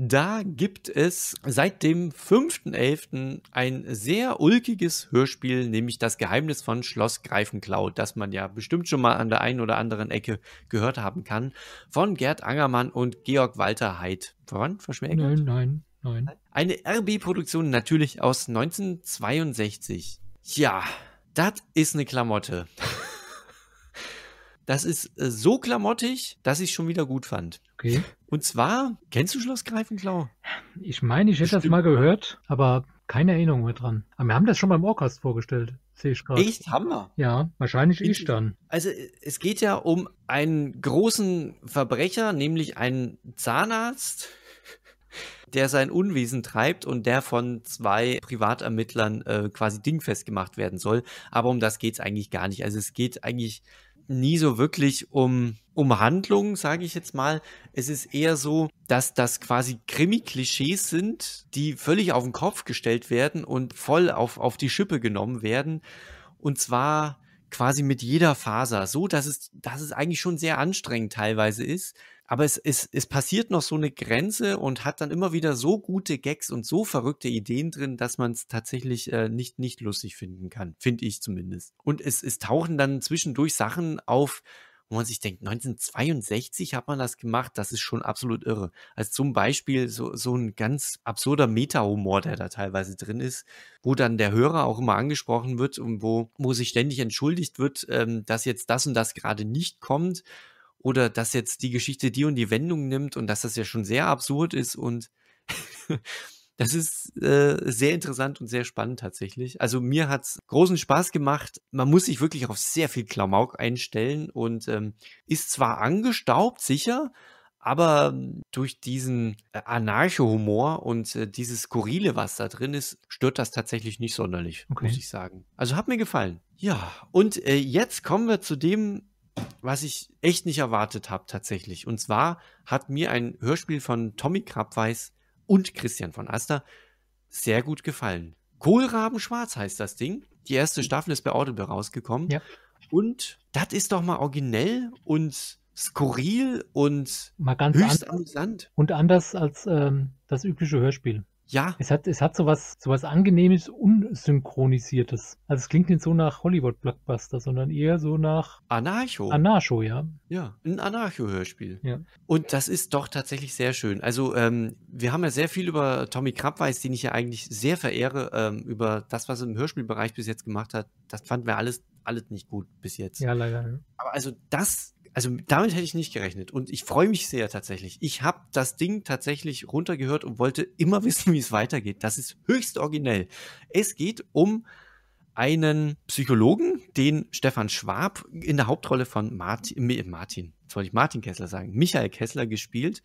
Da gibt es seit dem 5.11. ein sehr ulkiges Hörspiel, nämlich das Geheimnis von Schloss Greifenklau, das man ja bestimmt schon mal an der einen oder anderen Ecke gehört haben kann, von Gerd Angermann und Georg Walter Heid. Verwandt, verschmäht? Nein, nein, nein. Eine RB-Produktion natürlich aus 1962. Ja, das ist eine Klamotte. Das ist äh, so klamottig, dass ich es schon wieder gut fand. Okay. Und zwar, kennst du Schloss Greifenklau? Ich meine, ich hätte Bestimmt. das mal gehört, aber keine Erinnerung mehr dran. Aber wir haben das schon beim Orcast vorgestellt, sehe ich gerade. Echt? Haben wir? Ja, wahrscheinlich ich, ich dann. Also, es geht ja um einen großen Verbrecher, nämlich einen Zahnarzt, der sein Unwesen treibt und der von zwei Privatermittlern äh, quasi dingfest gemacht werden soll. Aber um das geht es eigentlich gar nicht. Also es geht eigentlich nie so wirklich um, um Handlungen, sage ich jetzt mal. Es ist eher so, dass das quasi Krimi-Klischees sind, die völlig auf den Kopf gestellt werden und voll auf, auf die Schippe genommen werden. Und zwar quasi mit jeder Faser. So, dass es, dass es eigentlich schon sehr anstrengend teilweise ist aber es, es, es passiert noch so eine Grenze und hat dann immer wieder so gute Gags und so verrückte Ideen drin, dass man es tatsächlich äh, nicht, nicht lustig finden kann, finde ich zumindest. Und es, es tauchen dann zwischendurch Sachen auf, wo man sich denkt, 1962 hat man das gemacht, das ist schon absolut irre. Also zum Beispiel so, so ein ganz absurder Meta-Humor, der da teilweise drin ist, wo dann der Hörer auch immer angesprochen wird und wo, wo sich ständig entschuldigt wird, ähm, dass jetzt das und das gerade nicht kommt oder dass jetzt die Geschichte die und die Wendung nimmt und dass das ja schon sehr absurd ist und das ist äh, sehr interessant und sehr spannend tatsächlich. Also mir hat es großen Spaß gemacht. Man muss sich wirklich auf sehr viel Klamauk einstellen und ähm, ist zwar angestaubt, sicher, aber ähm, durch diesen äh, Anarcho-Humor und äh, dieses Skurrile, was da drin ist, stört das tatsächlich nicht sonderlich, okay. muss ich sagen. Also hat mir gefallen. Ja, und äh, jetzt kommen wir zu dem, was ich echt nicht erwartet habe tatsächlich. Und zwar hat mir ein Hörspiel von Tommy Krabweis und Christian von Aster sehr gut gefallen. Kohlrabenschwarz heißt das Ding. Die erste Staffel ist bei Audible rausgekommen. Ja. Und das ist doch mal originell und skurril und mal ganz höchst amüsant. Und anders als ähm, das übliche Hörspiel. Ja. Es hat, es hat sowas, sowas angenehmes, unsynchronisiertes. Also es klingt nicht so nach Hollywood-Blockbuster, sondern eher so nach Anarcho. Anarcho, ja. Ja, ein Anarcho-Hörspiel. Ja. Und das ist doch tatsächlich sehr schön. Also ähm, wir haben ja sehr viel über Tommy Krabweis, den ich ja eigentlich sehr verehre, ähm, über das, was er im Hörspielbereich bis jetzt gemacht hat. Das fanden wir alles, alles nicht gut bis jetzt. Ja, leider. Aber also das also damit hätte ich nicht gerechnet. Und ich freue mich sehr tatsächlich. Ich habe das Ding tatsächlich runtergehört und wollte immer wissen, wie es weitergeht. Das ist höchst originell. Es geht um einen Psychologen, den Stefan Schwab in der Hauptrolle von Martin, Martin, soll ich Martin Kessler sagen, Michael Kessler gespielt,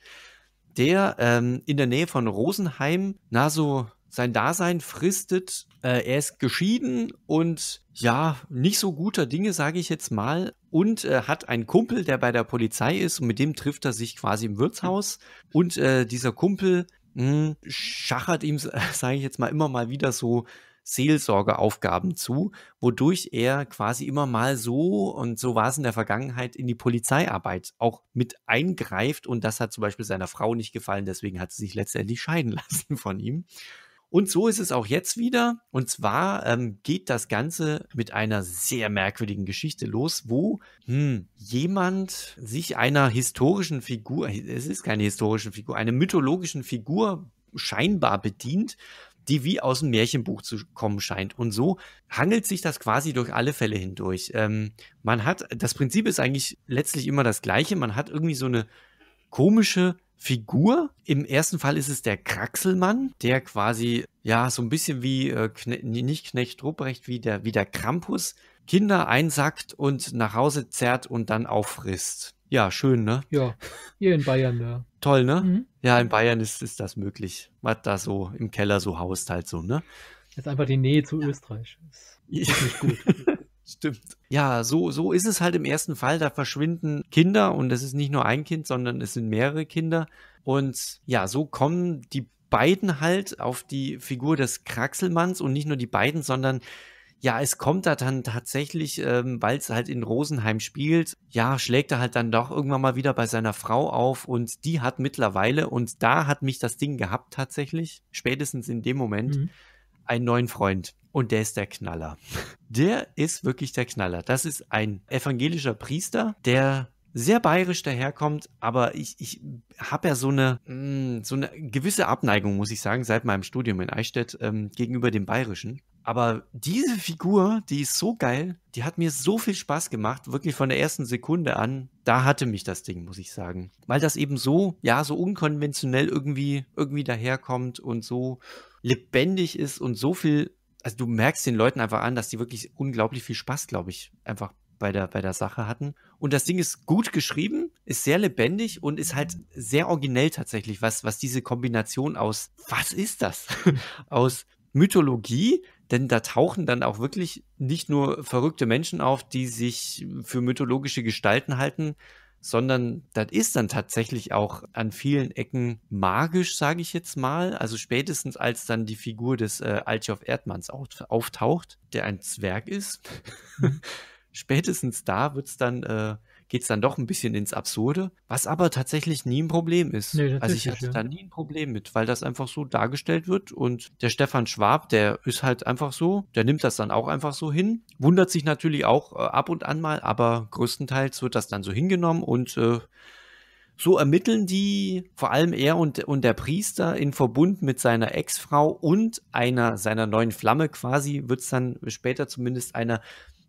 der ähm, in der Nähe von Rosenheim, na so sein Dasein fristet. Äh, er ist geschieden und ja, nicht so guter Dinge, sage ich jetzt mal. Und äh, hat einen Kumpel, der bei der Polizei ist und mit dem trifft er sich quasi im Wirtshaus. Und äh, dieser Kumpel mh, hm, schachert ihm, sage ich jetzt mal, immer mal wieder so Seelsorgeaufgaben zu, wodurch er quasi immer mal so, und so war es in der Vergangenheit, in die Polizeiarbeit auch mit eingreift. Und das hat zum Beispiel seiner Frau nicht gefallen, deswegen hat sie sich letztendlich scheiden lassen von ihm. Und so ist es auch jetzt wieder. Und zwar ähm, geht das Ganze mit einer sehr merkwürdigen Geschichte los, wo hm, jemand sich einer historischen Figur, es ist keine historische Figur, einer mythologischen Figur scheinbar bedient, die wie aus dem Märchenbuch zu kommen scheint. Und so hangelt sich das quasi durch alle Fälle hindurch. Ähm, man hat, das Prinzip ist eigentlich letztlich immer das gleiche. Man hat irgendwie so eine komische Figur. Im ersten Fall ist es der Kraxelmann, der quasi, ja, so ein bisschen wie, äh, Kne nicht Knecht Ruprecht, wie der, wie der Krampus, Kinder einsackt und nach Hause zerrt und dann auffrisst. Ja, schön, ne? Ja, hier in Bayern, ja. Toll, ne? Mhm. Ja, in Bayern ist, ist das möglich. Was da so im Keller so haust halt so, ne? Jetzt einfach die Nähe zu Österreich. Ist nicht gut. Stimmt. Ja, so, so ist es halt im ersten Fall. Da verschwinden Kinder und es ist nicht nur ein Kind, sondern es sind mehrere Kinder. Und ja, so kommen die beiden halt auf die Figur des Kraxelmanns und nicht nur die beiden, sondern ja, es kommt da dann tatsächlich, ähm, weil es halt in Rosenheim spielt, ja, schlägt er halt dann doch irgendwann mal wieder bei seiner Frau auf und die hat mittlerweile, und da hat mich das Ding gehabt tatsächlich, spätestens in dem Moment, mhm. einen neuen Freund. Und der ist der Knaller. Der ist wirklich der Knaller. Das ist ein evangelischer Priester, der sehr bayerisch daherkommt, aber ich, ich habe ja so eine, mm, so eine gewisse Abneigung, muss ich sagen, seit meinem Studium in Eichstätt ähm, gegenüber dem Bayerischen. Aber diese Figur, die ist so geil, die hat mir so viel Spaß gemacht, wirklich von der ersten Sekunde an. Da hatte mich das Ding, muss ich sagen. Weil das eben so, ja, so unkonventionell irgendwie, irgendwie daherkommt und so lebendig ist und so viel also du merkst den Leuten einfach an, dass die wirklich unglaublich viel Spaß, glaube ich, einfach bei der, bei der Sache hatten. Und das Ding ist gut geschrieben, ist sehr lebendig und ist halt sehr originell tatsächlich, was, was diese Kombination aus, was ist das? aus Mythologie, denn da tauchen dann auch wirklich nicht nur verrückte Menschen auf, die sich für mythologische Gestalten halten, sondern das ist dann tatsächlich auch an vielen Ecken magisch, sage ich jetzt mal. Also spätestens als dann die Figur des äh, Altjof Erdmanns auftaucht, der ein Zwerg ist, mhm. spätestens da wird es dann äh, geht es dann doch ein bisschen ins Absurde, was aber tatsächlich nie ein Problem ist. Nee, also ich hatte ja. da nie ein Problem mit, weil das einfach so dargestellt wird und der Stefan Schwab, der ist halt einfach so, der nimmt das dann auch einfach so hin, wundert sich natürlich auch äh, ab und an mal, aber größtenteils wird das dann so hingenommen und äh, so ermitteln die vor allem er und, und der Priester in Verbund mit seiner Ex-Frau und einer seiner neuen Flamme quasi, wird es dann später zumindest einer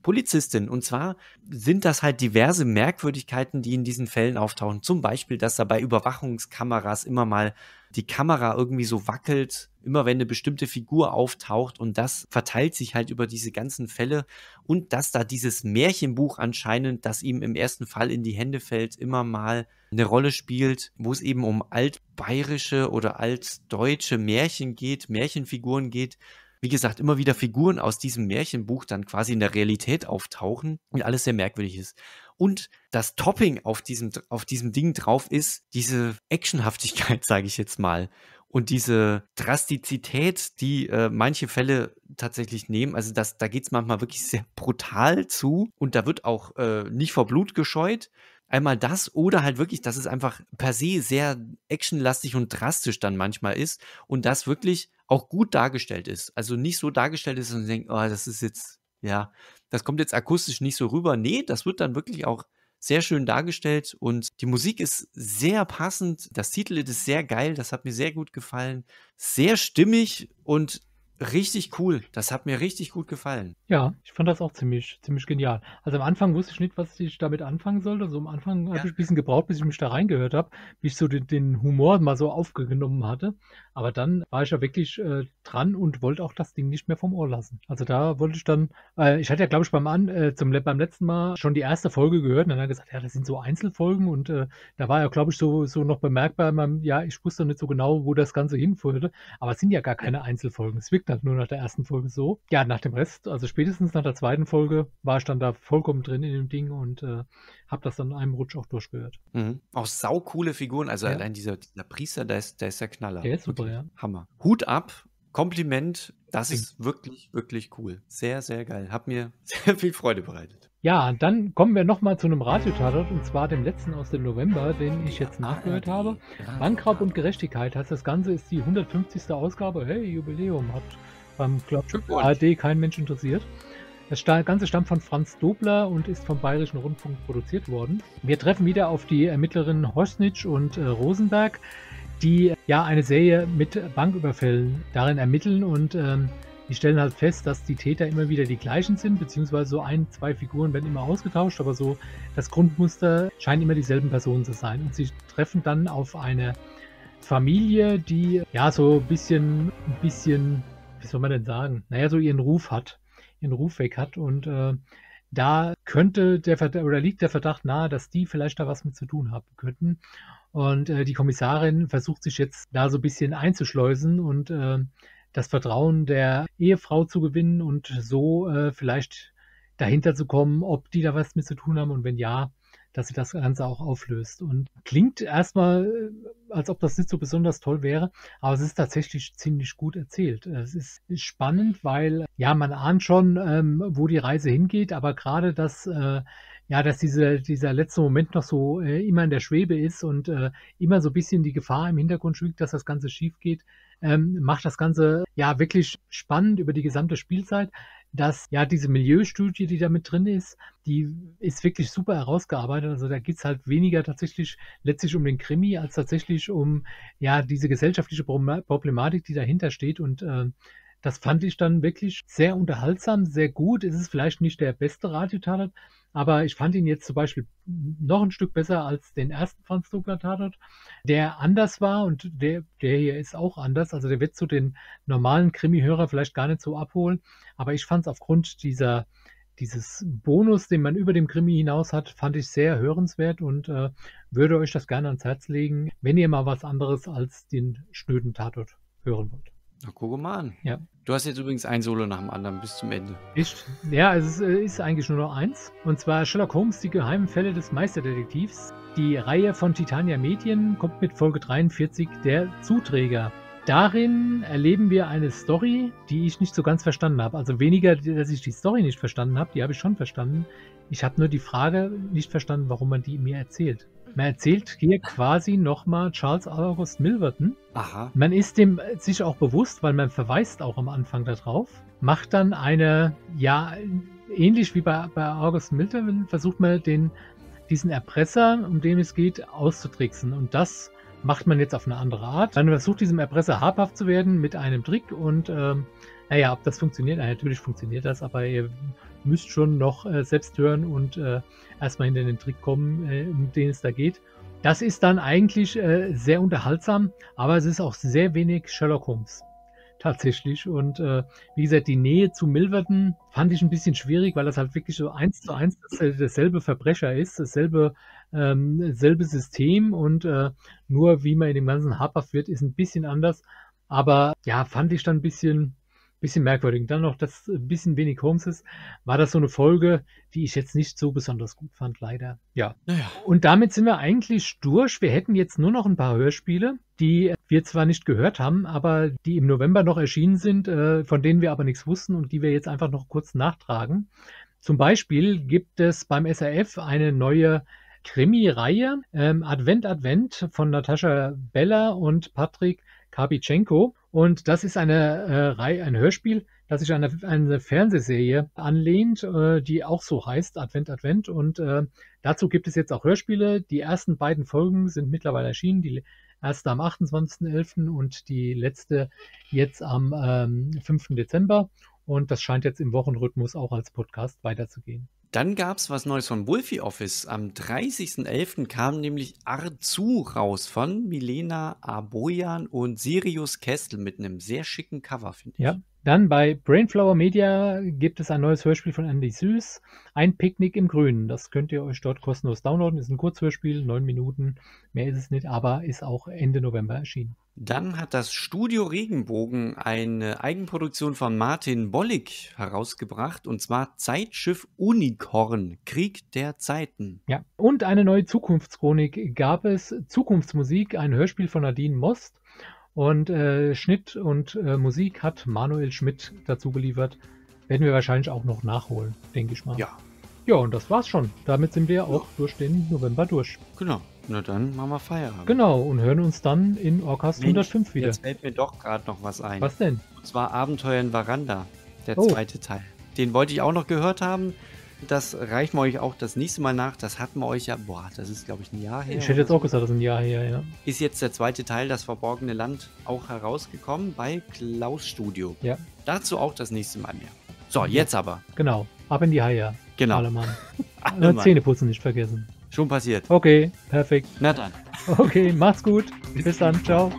Polizistin. Und zwar sind das halt diverse Merkwürdigkeiten, die in diesen Fällen auftauchen. Zum Beispiel, dass da bei Überwachungskameras immer mal die Kamera irgendwie so wackelt, immer wenn eine bestimmte Figur auftaucht und das verteilt sich halt über diese ganzen Fälle und dass da dieses Märchenbuch anscheinend, das ihm im ersten Fall in die Hände fällt, immer mal eine Rolle spielt, wo es eben um altbayerische oder altdeutsche Märchen geht, Märchenfiguren geht, wie gesagt, immer wieder Figuren aus diesem Märchenbuch dann quasi in der Realität auftauchen und alles sehr merkwürdig ist. Und das Topping auf diesem, auf diesem Ding drauf ist diese Actionhaftigkeit, sage ich jetzt mal. Und diese Drastizität, die äh, manche Fälle tatsächlich nehmen, also das, da geht es manchmal wirklich sehr brutal zu und da wird auch äh, nicht vor Blut gescheut. Einmal das oder halt wirklich, dass es einfach per se sehr actionlastig und drastisch dann manchmal ist und das wirklich auch gut dargestellt ist. Also nicht so dargestellt ist und denkt, oh, das ist jetzt, ja, das kommt jetzt akustisch nicht so rüber. Nee, das wird dann wirklich auch sehr schön dargestellt und die Musik ist sehr passend. Das Titel ist sehr geil, das hat mir sehr gut gefallen. Sehr stimmig und richtig cool. Das hat mir richtig gut gefallen. Ja, ich fand das auch ziemlich, ziemlich genial. Also am Anfang wusste ich nicht, was ich damit anfangen sollte. So also am Anfang ja. habe ich ein bisschen gebraucht, bis ich mich da reingehört habe, wie ich so den, den, Humor mal so aufgenommen hatte. Aber dann war ich ja wirklich äh, dran und wollte auch das Ding nicht mehr vom Ohr lassen. Also da wollte ich dann, äh, ich hatte ja glaube ich beim, An, äh, zum, beim letzten Mal schon die erste Folge gehört und dann hat gesagt, ja, das sind so Einzelfolgen und äh, da war ja glaube ich so, so noch bemerkbar, ja, ich wusste nicht so genau, wo das Ganze hinführte. Aber es sind ja gar keine Einzelfolgen. Es wirkt halt nur nach der ersten Folge so. Ja, nach dem Rest, also spätestens nach der zweiten Folge, war ich dann da vollkommen drin in dem Ding und äh, habe das dann in einem Rutsch auch durchgehört. Mhm. Auch saukoole Figuren, also ja. allein dieser, dieser Priester, der ist, der ist der Knaller. Der ist super, wirklich. ja. Hammer. Hut ab, Kompliment, das ist wirklich, wirklich cool. Sehr, sehr geil. Hat mir sehr viel Freude bereitet. Ja, dann kommen wir nochmal zu einem Radiotatort und zwar dem letzten aus dem November, den ich jetzt nachgehört habe. Bankraub und Gerechtigkeit heißt das Ganze, ist die 150. Ausgabe. Hey, Jubiläum, hat beim Club ARD kein Mensch interessiert. Das Ganze stammt von Franz Dobler und ist vom Bayerischen Rundfunk produziert worden. Wir treffen wieder auf die Ermittlerinnen Hosnitsch und äh, Rosenberg, die ja eine Serie mit Banküberfällen darin ermitteln und ähm, die stellen halt fest, dass die Täter immer wieder die gleichen sind, beziehungsweise so ein, zwei Figuren werden immer ausgetauscht, aber so das Grundmuster scheint immer dieselben Personen zu sein. Und sie treffen dann auf eine Familie, die ja so ein bisschen, ein bisschen, wie soll man denn sagen, naja, so ihren Ruf hat, ihren Ruf weg hat und äh, da könnte der Verdacht, oder liegt der Verdacht nahe, dass die vielleicht da was mit zu tun haben könnten. Und äh, die Kommissarin versucht sich jetzt da so ein bisschen einzuschleusen und äh, das Vertrauen der Ehefrau zu gewinnen und so äh, vielleicht dahinter zu kommen, ob die da was mit zu tun haben und wenn ja, dass sie das Ganze auch auflöst. Und klingt erstmal, äh, als ob das nicht so besonders toll wäre, aber es ist tatsächlich ziemlich gut erzählt. Es ist spannend, weil ja, man ahnt schon, ähm, wo die Reise hingeht, aber gerade das, äh, ja, dass diese, dieser letzte Moment noch so äh, immer in der Schwebe ist und äh, immer so ein bisschen die Gefahr im Hintergrund schwingt, dass das Ganze schief geht, ähm, macht das Ganze ja wirklich spannend über die gesamte Spielzeit dass ja diese Milieustudie, die da mit drin ist, die ist wirklich super herausgearbeitet. Also da geht es halt weniger tatsächlich letztlich um den Krimi als tatsächlich um ja diese gesellschaftliche Problematik, die dahinter steht. Und äh, das fand ich dann wirklich sehr unterhaltsam, sehr gut. Es ist vielleicht nicht der beste Radiotaler, aber ich fand ihn jetzt zum Beispiel noch ein Stück besser als den ersten Franz Dogler Tatort, der anders war und der, der hier ist auch anders. Also der wird zu den normalen Krimi-Hörer vielleicht gar nicht so abholen. Aber ich fand es aufgrund dieser dieses Bonus, den man über dem Krimi hinaus hat, fand ich sehr hörenswert und äh, würde euch das gerne ans Herz legen, wenn ihr mal was anderes als den schnöden Tatort hören wollt. Na, guck mal an. Ja. Du hast jetzt übrigens ein Solo nach dem anderen bis zum Ende. Ist, ja, es ist, äh, ist eigentlich nur noch eins. Und zwar Sherlock Holmes, die geheimen Fälle des Meisterdetektivs. Die Reihe von Titania Medien kommt mit Folge 43 der Zuträger. Darin erleben wir eine Story, die ich nicht so ganz verstanden habe. Also weniger, dass ich die Story nicht verstanden habe, die habe ich schon verstanden. Ich habe nur die Frage nicht verstanden, warum man die mir erzählt. Man erzählt hier quasi nochmal Charles August Milverton. Aha. Man ist dem äh, sich auch bewusst, weil man verweist auch am Anfang darauf, macht dann eine, ja, ähnlich wie bei, bei August Milverton, versucht man den, diesen Erpresser, um den es geht, auszutricksen. Und das macht man jetzt auf eine andere Art. Man versucht diesem Erpresser habhaft zu werden mit einem Trick und ähm, naja, ob das funktioniert, natürlich funktioniert das, aber ihr müsst schon noch äh, selbst hören und äh, erstmal hinter den Trick kommen, äh, um den es da geht. Das ist dann eigentlich äh, sehr unterhaltsam, aber es ist auch sehr wenig Sherlock Holmes. Tatsächlich. Und äh, wie gesagt, die Nähe zu Milverton fand ich ein bisschen schwierig, weil das halt wirklich so eins zu eins äh, dasselbe Verbrecher ist, dasselbe ähm, selbe System und äh, nur wie man in dem ganzen Harper wird, ist ein bisschen anders. Aber ja, fand ich dann ein bisschen bisschen merkwürdig. dann noch, dass ein bisschen wenig Holmes ist, war das so eine Folge, die ich jetzt nicht so besonders gut fand, leider. Ja. Naja. Und damit sind wir eigentlich durch. Wir hätten jetzt nur noch ein paar Hörspiele, die wir zwar nicht gehört haben, aber die im November noch erschienen sind, äh, von denen wir aber nichts wussten und die wir jetzt einfach noch kurz nachtragen. Zum Beispiel gibt es beim SRF eine neue Krimi-Reihe ähm, Advent Advent von Natascha Beller und Patrick Kabitschenko. Und das ist eine, äh, ein Hörspiel, das sich an eine, eine, Fernsehserie anlehnt, äh, die auch so heißt, Advent, Advent. Und äh, dazu gibt es jetzt auch Hörspiele. Die ersten beiden Folgen sind mittlerweile erschienen. Die erste am 28.11. und die letzte jetzt am ähm, 5. Dezember. Und das scheint jetzt im Wochenrhythmus auch als Podcast weiterzugehen. Dann gab es was Neues von Wolfie Office. Am 30.11. kam nämlich Arzu raus von Milena Aboyan und Sirius Kessel mit einem sehr schicken Cover, finde ich. Ja, dann bei Brainflower Media gibt es ein neues Hörspiel von Andy Süß, ein Picknick im Grünen. Das könnt ihr euch dort kostenlos downloaden. Ist ein Kurzhörspiel, neun Minuten, mehr ist es nicht, aber ist auch Ende November erschienen. Dann hat das Studio Regenbogen eine Eigenproduktion von Martin Bollig herausgebracht und zwar Zeitschiff Unicorn, Krieg der Zeiten. Ja, und eine neue Zukunftschronik gab es, Zukunftsmusik, ein Hörspiel von Nadine Most und äh, Schnitt und äh, Musik hat Manuel Schmidt dazu geliefert. Werden wir wahrscheinlich auch noch nachholen, denke ich mal. Ja. Ja, und das war's schon. Damit sind wir ja. auch durch den November durch. Genau. Na dann machen wir Feierabend. Genau, und hören uns dann in Orcast Mensch, 105 wieder. Jetzt fällt mir doch gerade noch was ein. Was denn? Und zwar Abenteuer in Varanda, der oh. zweite Teil. Den wollte ich auch noch gehört haben. Das reichen wir euch auch das nächste Mal nach. Das hatten wir euch ja, boah, das ist glaube ich ein Jahr her. Ich hätte jetzt auch gesagt, das ist ein Jahr her, ja. Ist jetzt der zweite Teil, das verborgene Land, auch herausgekommen bei Klaus Studio. Ja. Dazu auch das nächste Mal mehr. So, jetzt aber. Genau, ab in die Haie. Genau. Alle Mann. Alle Zähne putzen nicht vergessen. Schon passiert. Okay, perfekt. Na dann. Okay, macht's gut. Bis dann. Ciao.